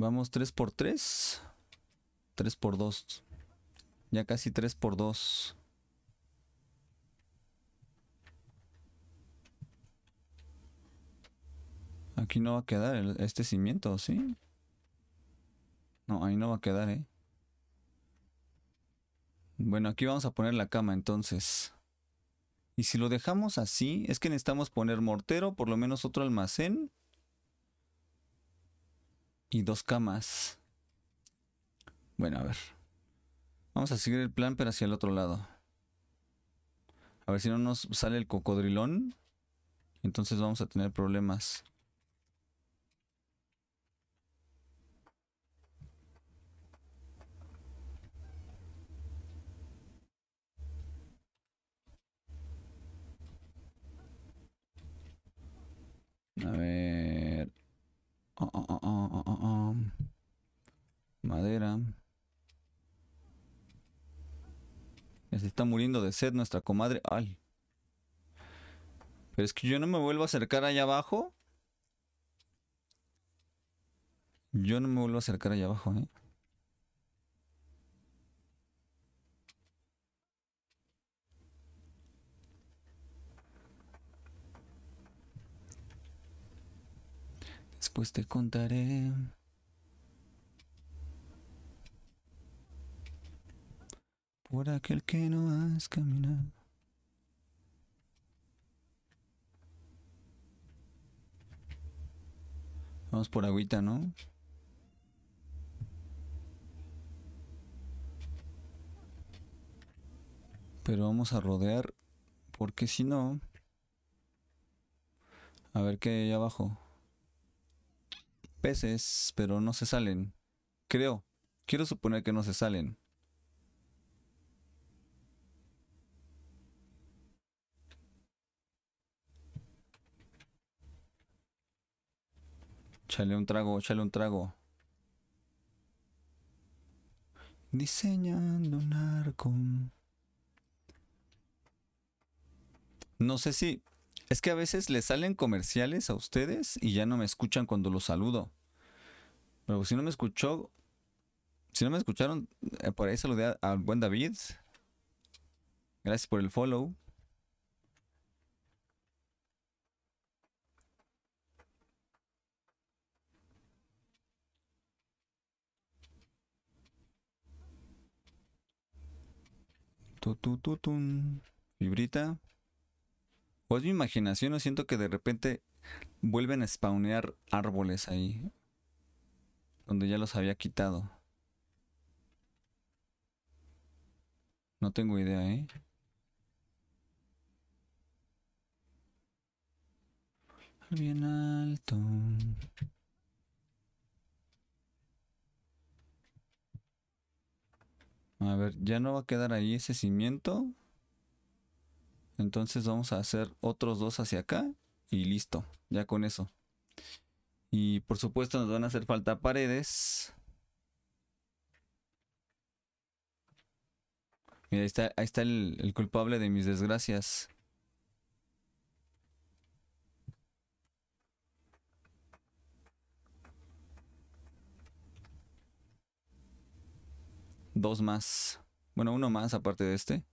Vamos 3 x 3. 3 x 2. Ya casi 3 x 2. Aquí no va a quedar este cimiento, ¿sí? No, ahí no va a quedar, ¿eh? Bueno, aquí vamos a poner la cama entonces. Y si lo dejamos así, es que necesitamos poner mortero, por lo menos otro almacén y dos camas. Bueno, a ver. Vamos a seguir el plan, pero hacia el otro lado. A ver si no nos sale el cocodrilón. Entonces vamos a tener problemas. A ver. Oh, oh, oh, Madera. se está muriendo de sed nuestra comadre. Ay. Pero es que yo no me vuelvo a acercar allá abajo. Yo no me vuelvo a acercar allá abajo, ¿eh? Después te contaré. por aquel que no has caminado. Vamos por agüita, ¿no? Pero vamos a rodear, porque si no... A ver qué hay abajo. Peces, pero no se salen. Creo. Quiero suponer que no se salen. Chale un trago, chale un trago. Diseñando un arco. No sé si. Es que a veces le salen comerciales a ustedes y ya no me escuchan cuando los saludo. Pero si no me escuchó. Si no me escucharon, eh, por ahí saludé al buen David. Gracias por el follow. Vibrita O es mi imaginación, o siento que de repente vuelven a spawnear árboles ahí. Donde ya los había quitado. No tengo idea, ¿eh? Bien alto. A ver, ya no va a quedar ahí ese cimiento. Entonces vamos a hacer otros dos hacia acá y listo, ya con eso. Y por supuesto nos van a hacer falta paredes. Mira, ahí está, el culpable de mis desgracias. dos más. Bueno, uno más aparte de este.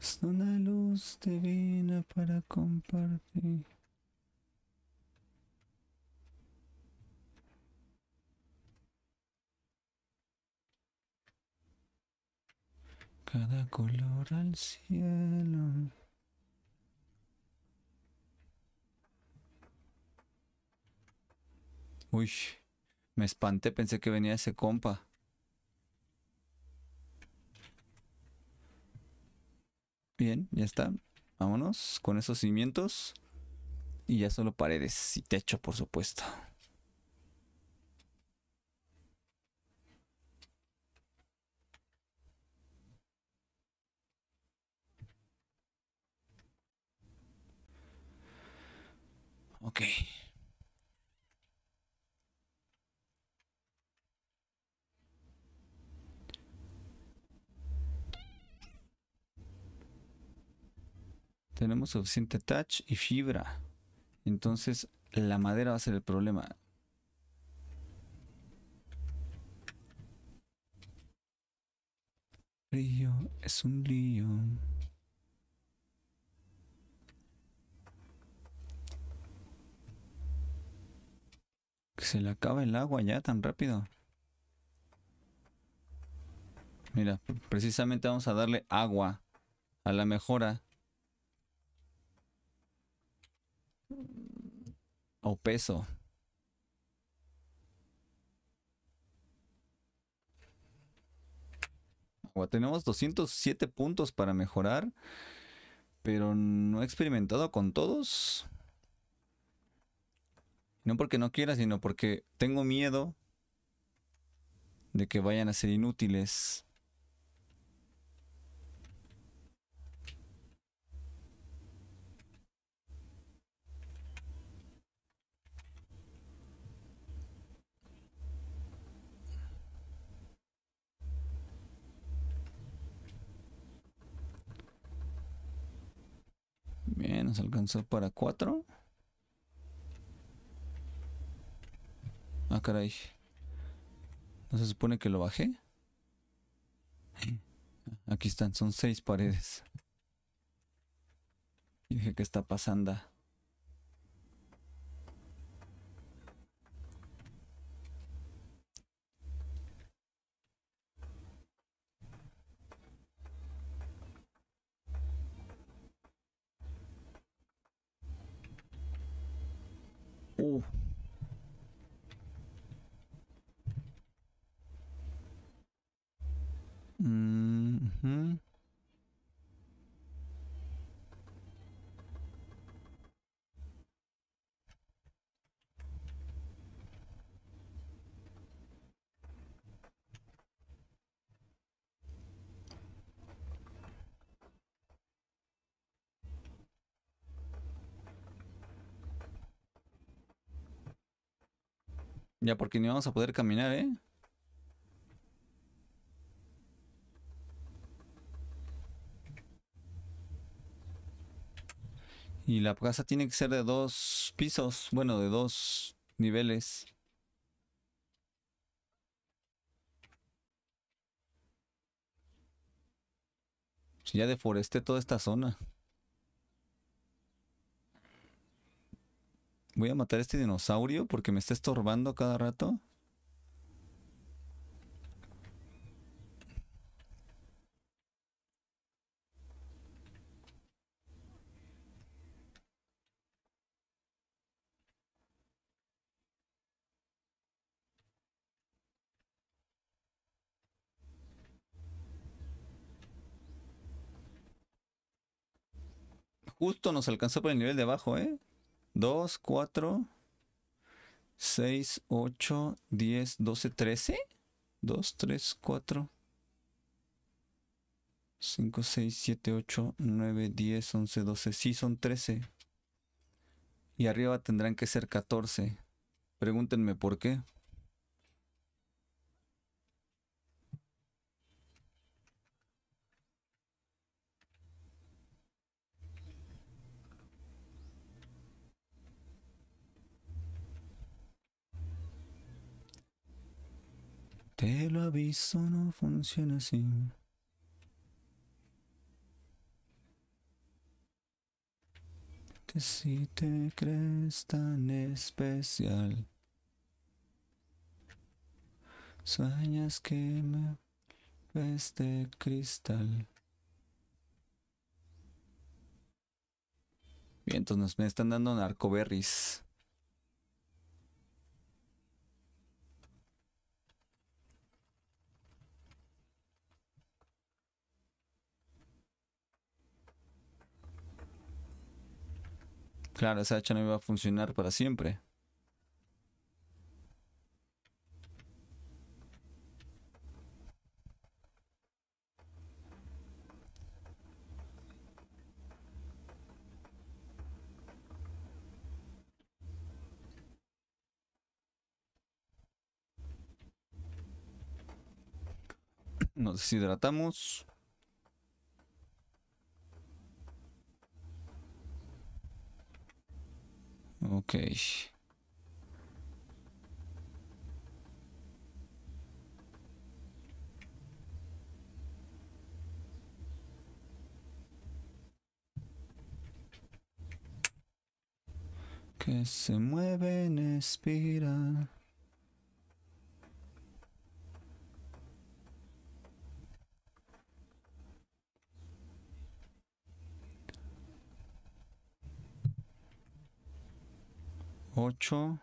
Es una luz divina para compartir. Cada color al cielo. Uy, me espanté, pensé que venía ese compa. Bien, ya está. Vámonos con esos cimientos. Y ya solo paredes y techo, por supuesto. Ok. tenemos suficiente touch y fibra. Entonces la madera va a ser el problema. Río es un lío. Se le acaba el agua ya tan rápido. Mira, precisamente vamos a darle agua a la mejora o peso. tenemos 207 puntos para mejorar, pero no he experimentado con todos. No porque no quiera, sino porque tengo miedo de que vayan a ser inútiles. Bien, nos alcanzó para cuatro. Ah, caray. ¿No se supone que lo bajé? Aquí están, son seis paredes. Y dije, ¿qué está pasando? Mm Ya, porque ni vamos a poder caminar, ¿eh? Y la casa tiene que ser de dos pisos, bueno, de dos niveles. Ya deforesté toda esta zona. Voy a matar a este dinosaurio porque me está estorbando cada rato. justo nos alcanzó por el nivel de abajo, ¿eh? 2, 4, 6, 8, 10, 12, 13. 2, 3, 4, 5, 6, 7, 8, 9, 10, 11, 12. Sí, son 13. Y arriba tendrán que ser 14. Pregúntenme por qué. Te lo aviso, no funciona así. Que si te crees tan especial, sueñas que me ves de cristal. Bien, entonces me están dando narcoberries. Claro, esa hecha no iba a funcionar para siempre. Nos deshidratamos. Okay, Que se mueve en espiral. 8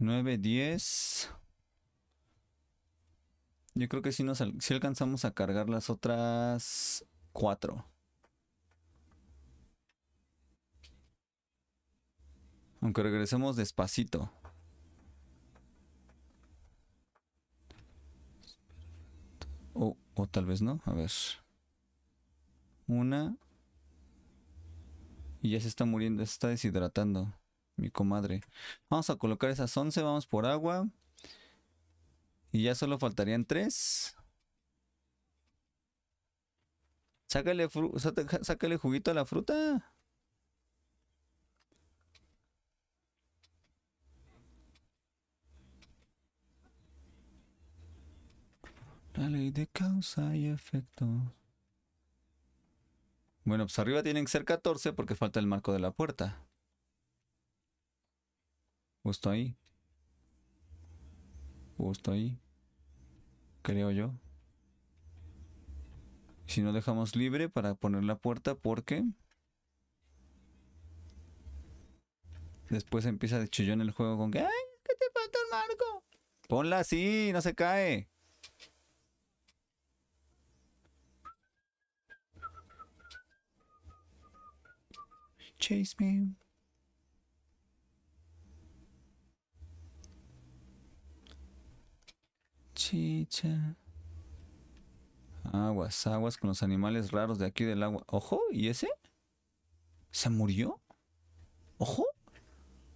9, 10. Yo creo que sí, nos, si alcanzamos a cargar las otras 4. Aunque regresemos despacito. O, tal vez no. A ver. Una. Y ya se está muriendo, se está deshidratando. Mi comadre. Vamos a colocar esas 11. Vamos por agua. Y ya solo faltarían 3. Sácale, sácale juguito a la fruta. La ley de causa y efecto. Bueno, pues arriba tienen que ser 14 porque falta el marco de la puerta. Justo ahí. Justo ahí. Creo yo. Si no dejamos libre para poner la puerta porque... Después empieza de chillón el juego con que... ¡Ay, ¿Qué te falta el marco! Ponla así, no se cae. chase me. Chicha. Aguas, aguas con los animales raros de aquí del agua. Ojo, ¿y ese? ¿Se murió? ¿Ojo?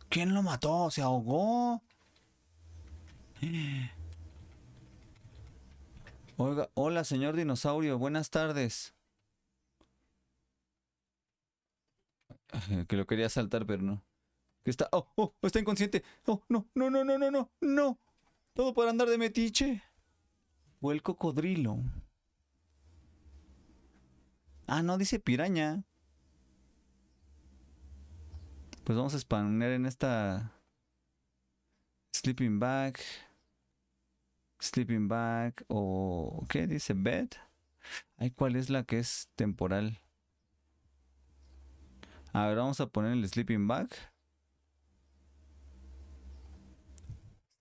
¿Quién lo mató? ¿Se ahogó? Oiga, hola señor dinosaurio, buenas tardes. Que lo quería saltar, pero no. Que está. Oh, oh, está inconsciente. Oh, no, no, no, no, no, no, no. Todo para andar de metiche. O el cocodrilo. Ah, no, dice piraña. Pues vamos a expandir en esta. Sleeping bag. Sleeping bag. O. ¿Qué dice? Bed. Ay, ¿cuál es la que es temporal? A ver, vamos a poner el sleeping bag.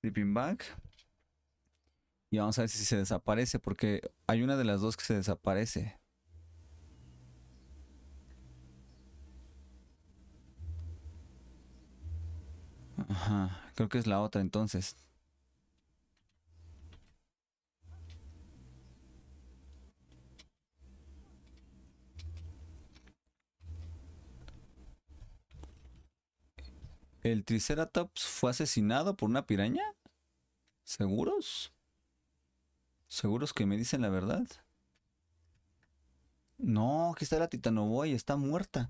Sleeping bag. Y vamos a ver si se desaparece, porque hay una de las dos que se desaparece. Ajá, creo que es la otra entonces. ¿El Triceratops fue asesinado por una piraña? ¿Seguros? ¿Seguros que me dicen la verdad? No, aquí está la Titanoboy, está muerta.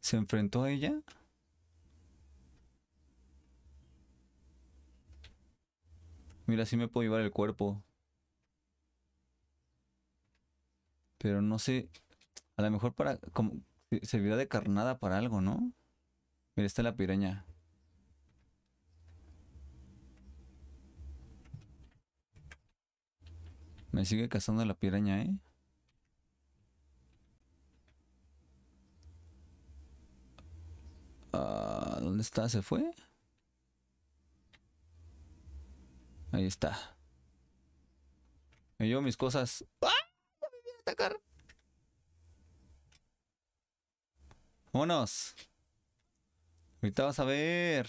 ¿Se enfrentó a ella? Mira, sí me puedo llevar el cuerpo. Pero no sé. A lo mejor para. Como, servirá de carnada para algo, ¿no? Mira, está la piraña. Me sigue cazando la piraña, ¿eh? Ah, ¿Dónde está? ¿Se fue? Ahí está. Me llevo mis cosas. ¡Ah! me viene a atacar! ¡Vámonos! Ahorita vas a ver.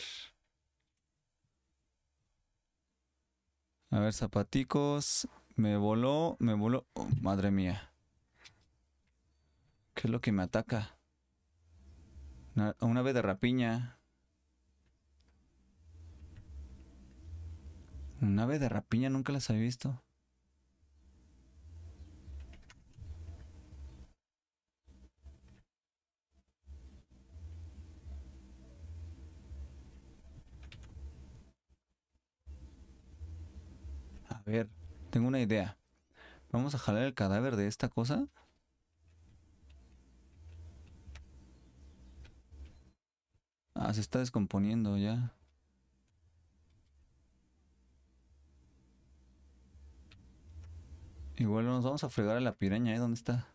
A ver, zapaticos. Me voló, me voló. Oh, madre mía. ¿Qué es lo que me ataca? Una, ave de rapiña. una ave de rapiña nunca las había visto. A ver. Tengo una idea. Vamos a jalar el cadáver de esta cosa. Ah, se está descomponiendo ya. Igual nos vamos a fregar a la piraña, ahí ¿eh? ¿Dónde está?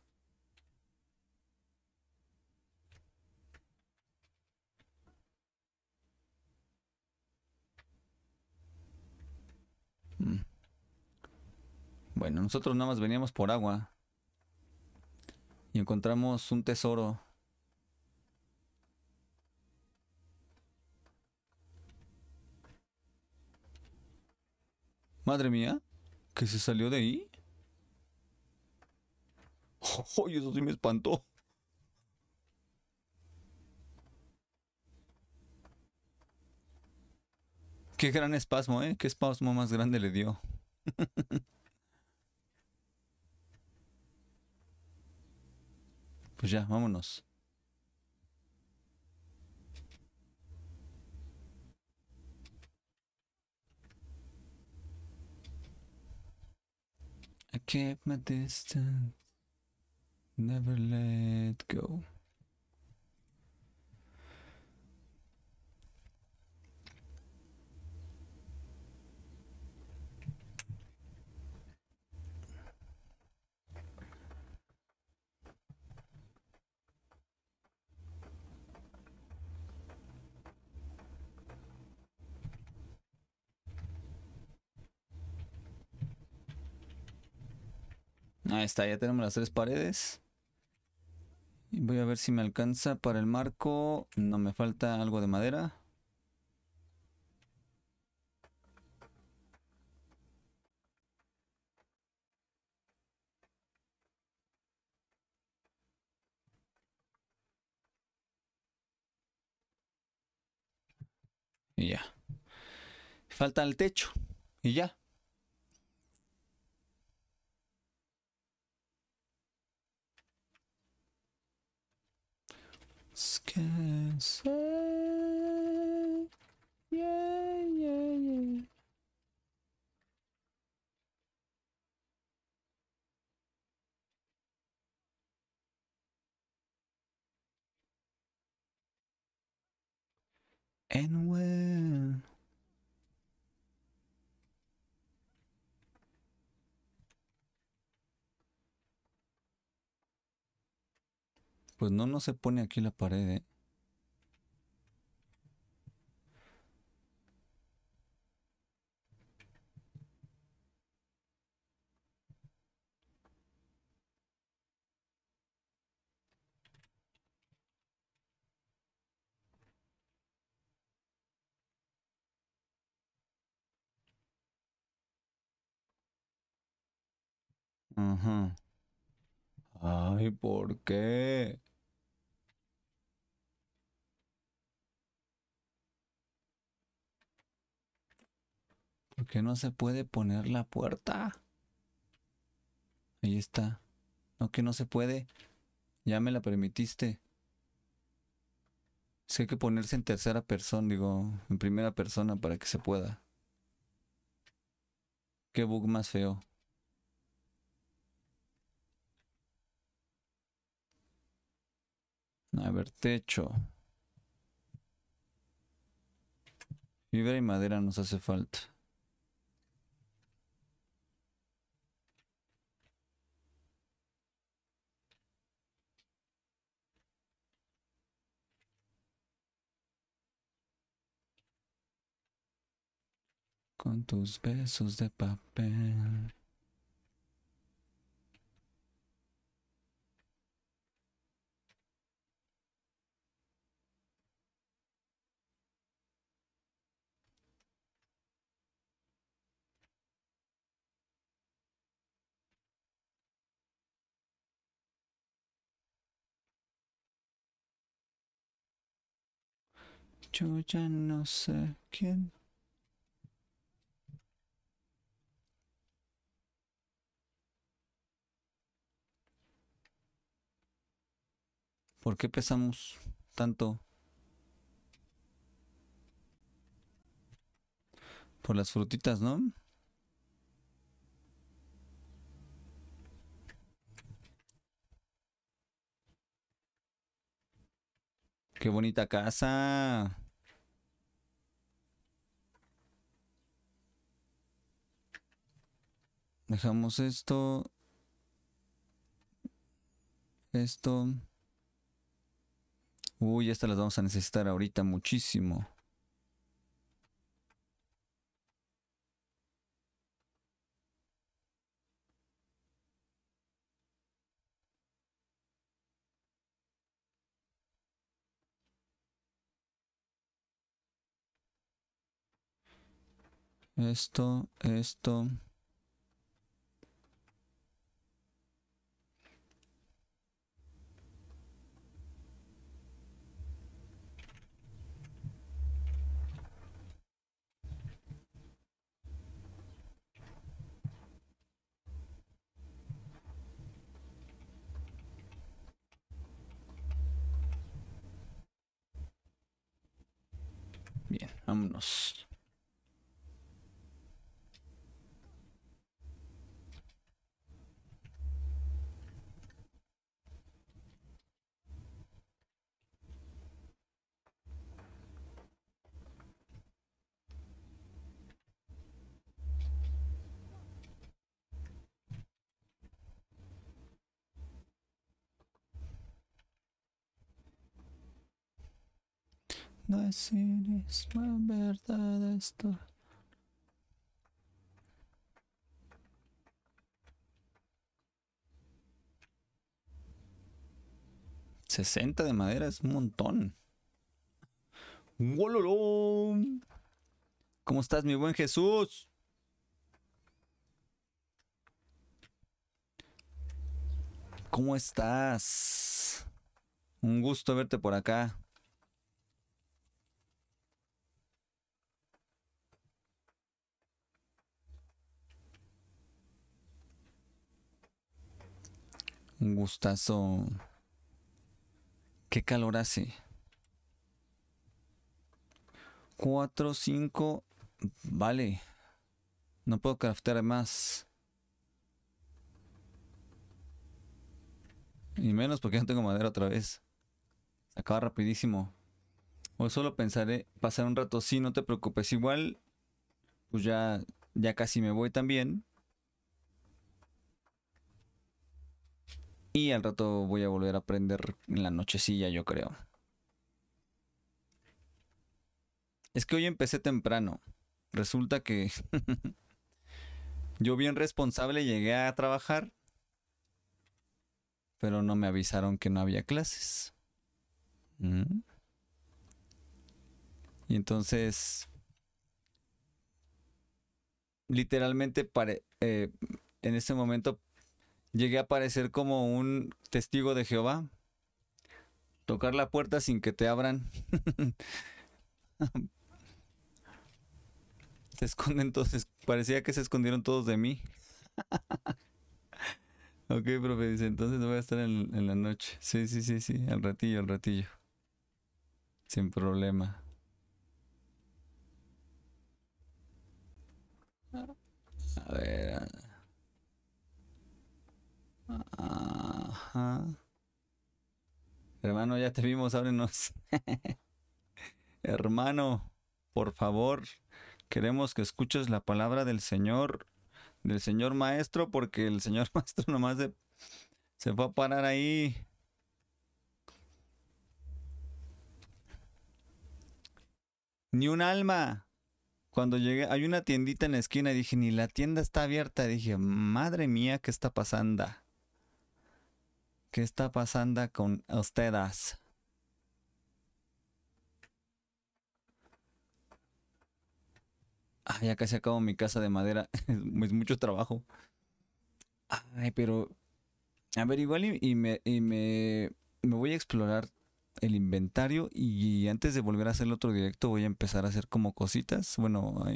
Bueno, nosotros nada más veníamos por agua. Y encontramos un tesoro. Madre mía, ¿que se salió de ahí? ¡Oh, eso sí me espantó! Qué gran espasmo, ¿eh? Qué espasmo más grande le dio. Pues ya, vámonos. I keep my distance, never let go. Ahí está, ya tenemos las tres paredes. voy a ver si me alcanza para el marco. No me falta algo de madera. Y ya. Falta el techo. Y ya. Let's Yeah, yeah, yeah. And when Pues no, no se pone aquí la pared, ¿eh? Ajá. Ay, ¿por qué? ¿Por qué no se puede poner la puerta? Ahí está. No, que no se puede. Ya me la permitiste. Es que hay que ponerse en tercera persona, digo, en primera persona para que se pueda. Qué bug más feo. A ver, techo. Fibra y madera nos hace falta. con tus besos de papel. Yo ya no sé quién ¿Por qué pesamos tanto? Por las frutitas, ¿no? Qué bonita casa. Dejamos esto. Esto. Uy, estas las vamos a necesitar ahorita muchísimo. Esto, esto. a množství. decir es la verdad esto. ¿60 de madera es un montón. Wololo, ¿Cómo estás, mi buen Jesús? ¿Cómo estás? Un gusto verte por acá. Un gustazo. ¿Qué calor hace? 4, 5. Vale. No puedo craftear más. Y menos porque no tengo madera otra vez. acaba rapidísimo. O solo pensaré pasar un rato. Sí, no te preocupes. Igual, pues ya, ya casi me voy también. Y al rato voy a volver a aprender en la nochecilla, yo creo. Es que hoy empecé temprano. Resulta que yo bien responsable llegué a trabajar, pero no me avisaron que no había clases. Mm. Y entonces, literalmente, eh, en ese momento llegué a parecer como un testigo de Jehová. Tocar la puerta sin que te abran. se esconden todos, parecía que se escondieron todos de mí. ok, profe, dice, entonces voy a estar en, en la noche. Sí, sí, sí, sí, al ratillo, al ratillo. Sin problema. A ver. Ajá. Hermano, ya te vimos, ábrenos. Hermano, por favor, queremos que escuches la palabra del Señor, del Señor Maestro, porque el Señor Maestro nomás se, se va a parar ahí. Ni un alma. Cuando llegué, hay una tiendita en la esquina dije, ni la tienda está abierta. Dije, madre mía, ¿qué está pasando? ¿Qué está pasando con ustedes? Ah, ya casi acabo mi casa de madera. es mucho trabajo. Ay, pero. A ver, igual y, me, y me, voy a explorar el inventario. Y, antes de volver a hacer el otro directo, voy a empezar a hacer como cositas. Bueno, a,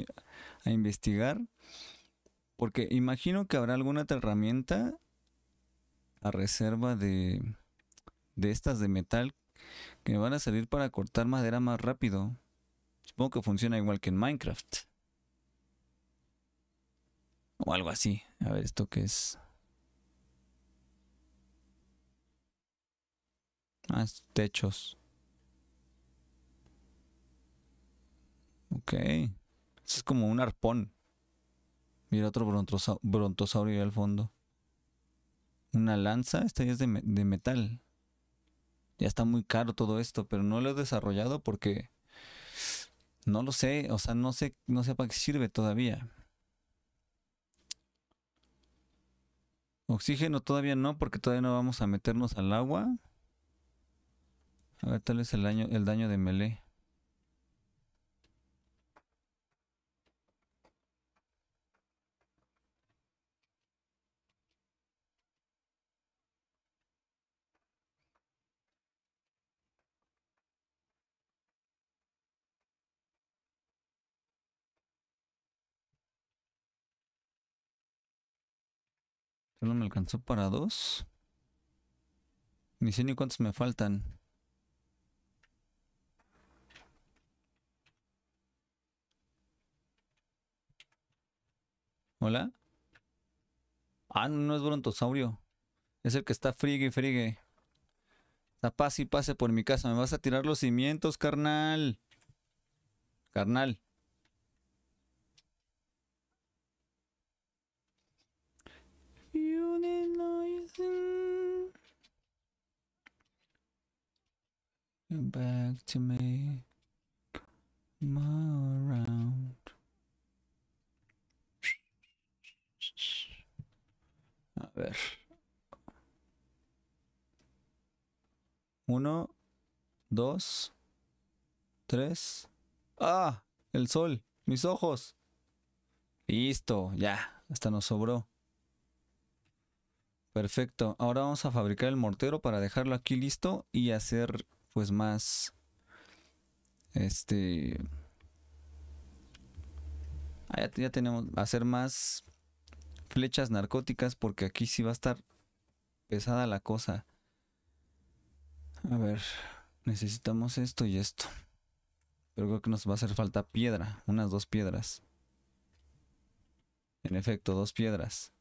a investigar. Porque imagino que habrá alguna otra herramienta reserva de, de estas de metal que van a servir para cortar madera más rápido. Supongo que funciona igual que en Minecraft. O algo así. A ver, ¿esto qué es? Ah, techos. Ok. es como un arpón. Mira otro brontosaurio al fondo una lanza, esta ya es de, metal. Ya está muy caro todo esto, pero no lo he desarrollado porque no lo sé, o sea, no sé, no sé para qué sirve todavía. Oxígeno todavía no, porque todavía no vamos a meternos al agua. A ver, tal vez el daño, el daño de melee. No me alcanzó para dos. Ni sé ni cuántos me faltan. ¿Hola? Ah, no es brontosaurio. Es el que está frigue y frigue. Está pase y pase por mi casa. Me vas a tirar los cimientos, carnal. Carnal. back to me A ver. Uno, dos, tres. ¡Ah! El sol, mis ojos. Listo, ya, hasta nos sobró. Perfecto, ahora vamos a fabricar el mortero para dejarlo aquí listo y hacer pues más este ah, ya, ya, tenemos hacer más flechas narcóticas porque aquí sí va a estar pesada la cosa a ver necesitamos esto y esto pero creo que nos va a hacer falta piedra unas dos piedras en efecto dos piedras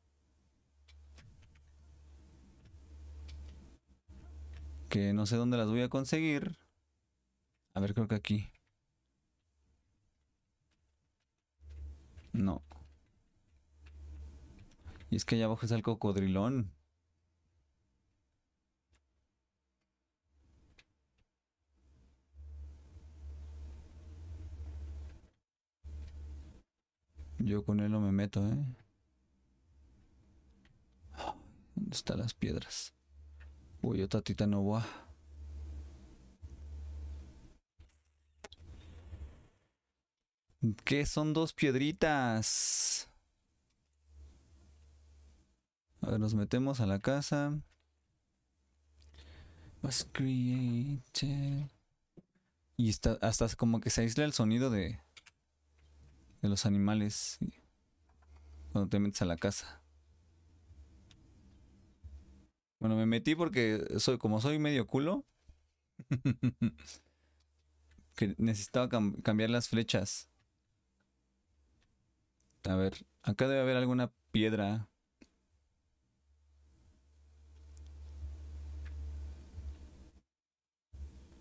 Que no sé dónde las voy a conseguir. A ver, creo que aquí. No. Y es que allá abajo es el cocodrilón. Yo con él no me meto, ¿eh? ¿Dónde están las piedras? Uy, otra titanoboa. ¿Qué son dos piedritas? A ver, nos metemos a la casa. Was Y está, hasta como que se aísla el sonido de, de los animales cuando te metes a la casa. Bueno, me metí porque soy, como soy medio culo, que necesitaba cambiar las flechas. A ver, acá debe haber alguna piedra.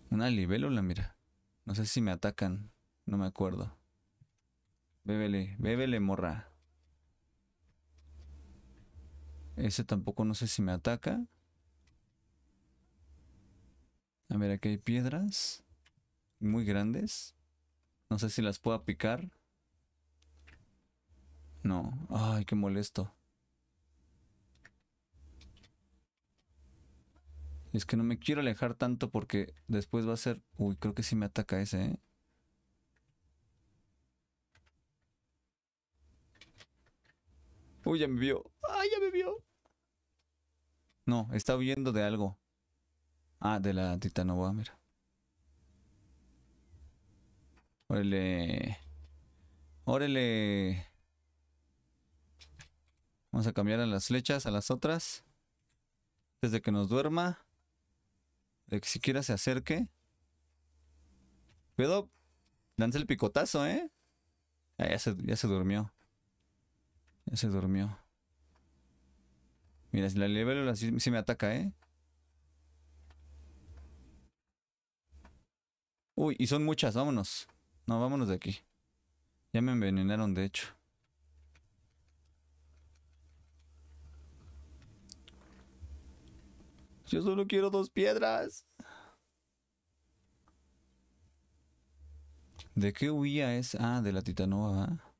Una libélula, mira. No sé si me atacan. No me acuerdo. Bébele, bébele, morra. Ese tampoco no sé si me ataca. A ver, aquí hay piedras. Muy grandes. No sé si las puedo picar. No. Ay, qué molesto. Es que no me quiero alejar tanto porque después va a ser... Uy, creo que sí me ataca ese, ¿eh? Uy, ya me vio. ¡Ay, ya me vio! No, está huyendo de algo. Ah, de la Titanoboa, mira. Órale. Órale. Vamos a cambiar a las flechas, a las otras. Desde que nos duerma. De que siquiera se acerque. Cuidado. Lanza el picotazo, ¿eh? Ah, ya, se, durmió. Ya se durmió. Mira, si la libero, si me ataca, ¿eh? Uy, y son muchas, vámonos. No, vámonos de aquí. Ya me envenenaron, de hecho. Yo solo quiero dos piedras. ¿De qué huía es? Ah, de la Titanova, ¿ah?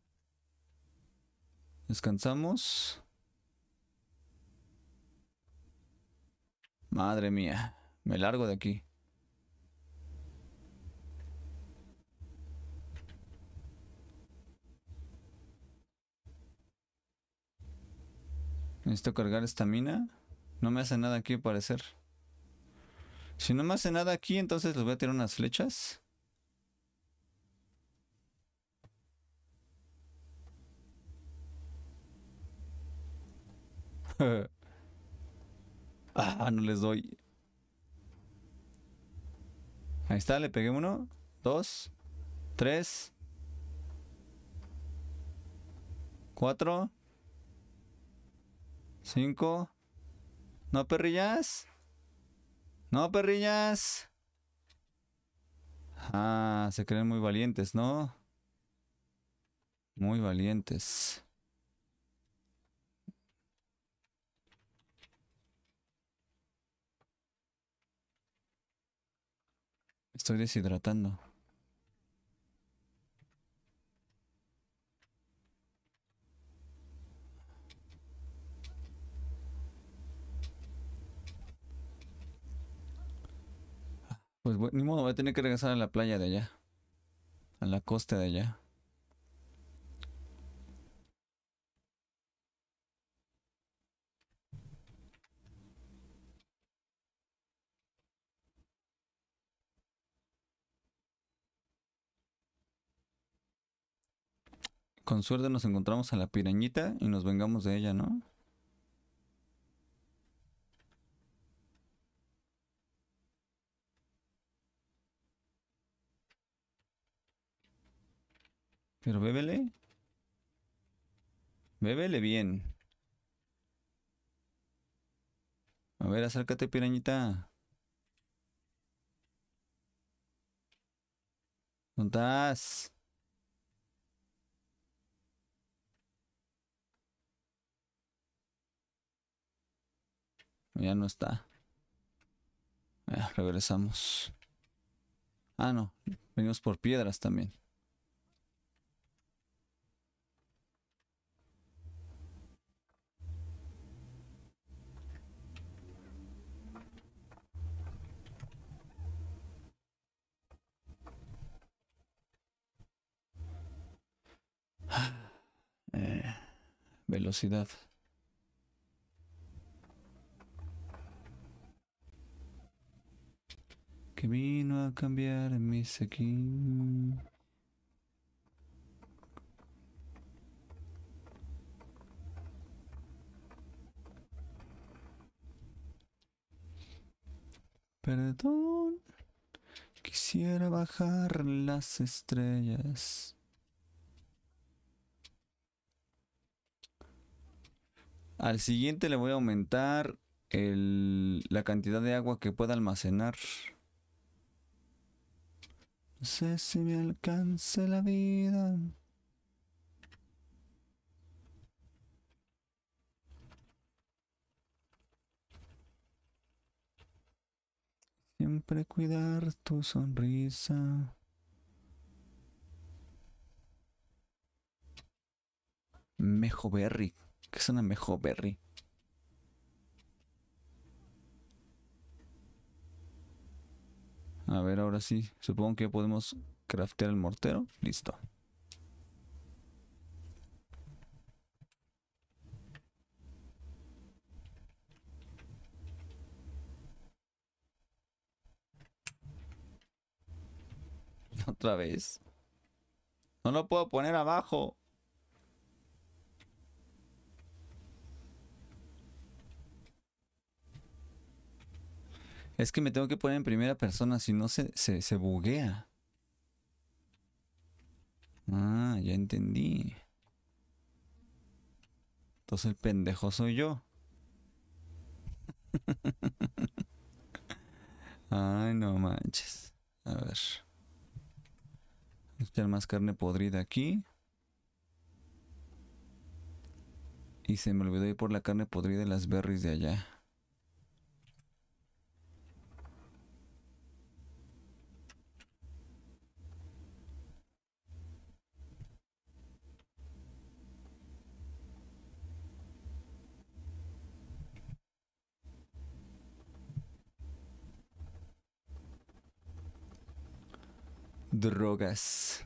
Descansamos. Madre mía, me largo de aquí. Necesito cargar mina. No me hace nada aquí parecer. Si no me hace nada aquí, entonces les voy a tirar unas flechas. ah, no les doy. Ahí está, le pegué uno, dos, tres, cuatro. Cinco. No, perrillas. No, perrillas. Ah, se creen muy valientes, ¿no? Muy valientes. Estoy deshidratando. Pues ni modo, voy a tener que regresar a la playa de allá. A la costa de allá. Con suerte nos encontramos a la pirañita y nos vengamos de ella, ¿no? Pero bébele. Bébele bien. A ver, acércate, pirañita. ¿Dónde estás? Ya no está. regresamos. Ah, no. Venimos por piedras también. Velocidad. Que vino a cambiar mi sequín Perdón, quisiera bajar las estrellas. Al siguiente le voy a aumentar la cantidad de agua que pueda almacenar. No sé si me alcance la vida. Siempre cuidar tu sonrisa. Mejo Berry que suena mejor, Berry. A ver, ahora sí. Supongo que podemos craftear el mortero. Listo. Otra vez. No lo puedo poner abajo. Es que me tengo que poner en primera persona, si no se, se, buguea. Ah, ya entendí. Entonces el pendejo soy yo. Ay, no manches. A ver. Echar más carne podrida aquí. Y se me olvidó ir por la carne podrida y las berries de allá. drogas.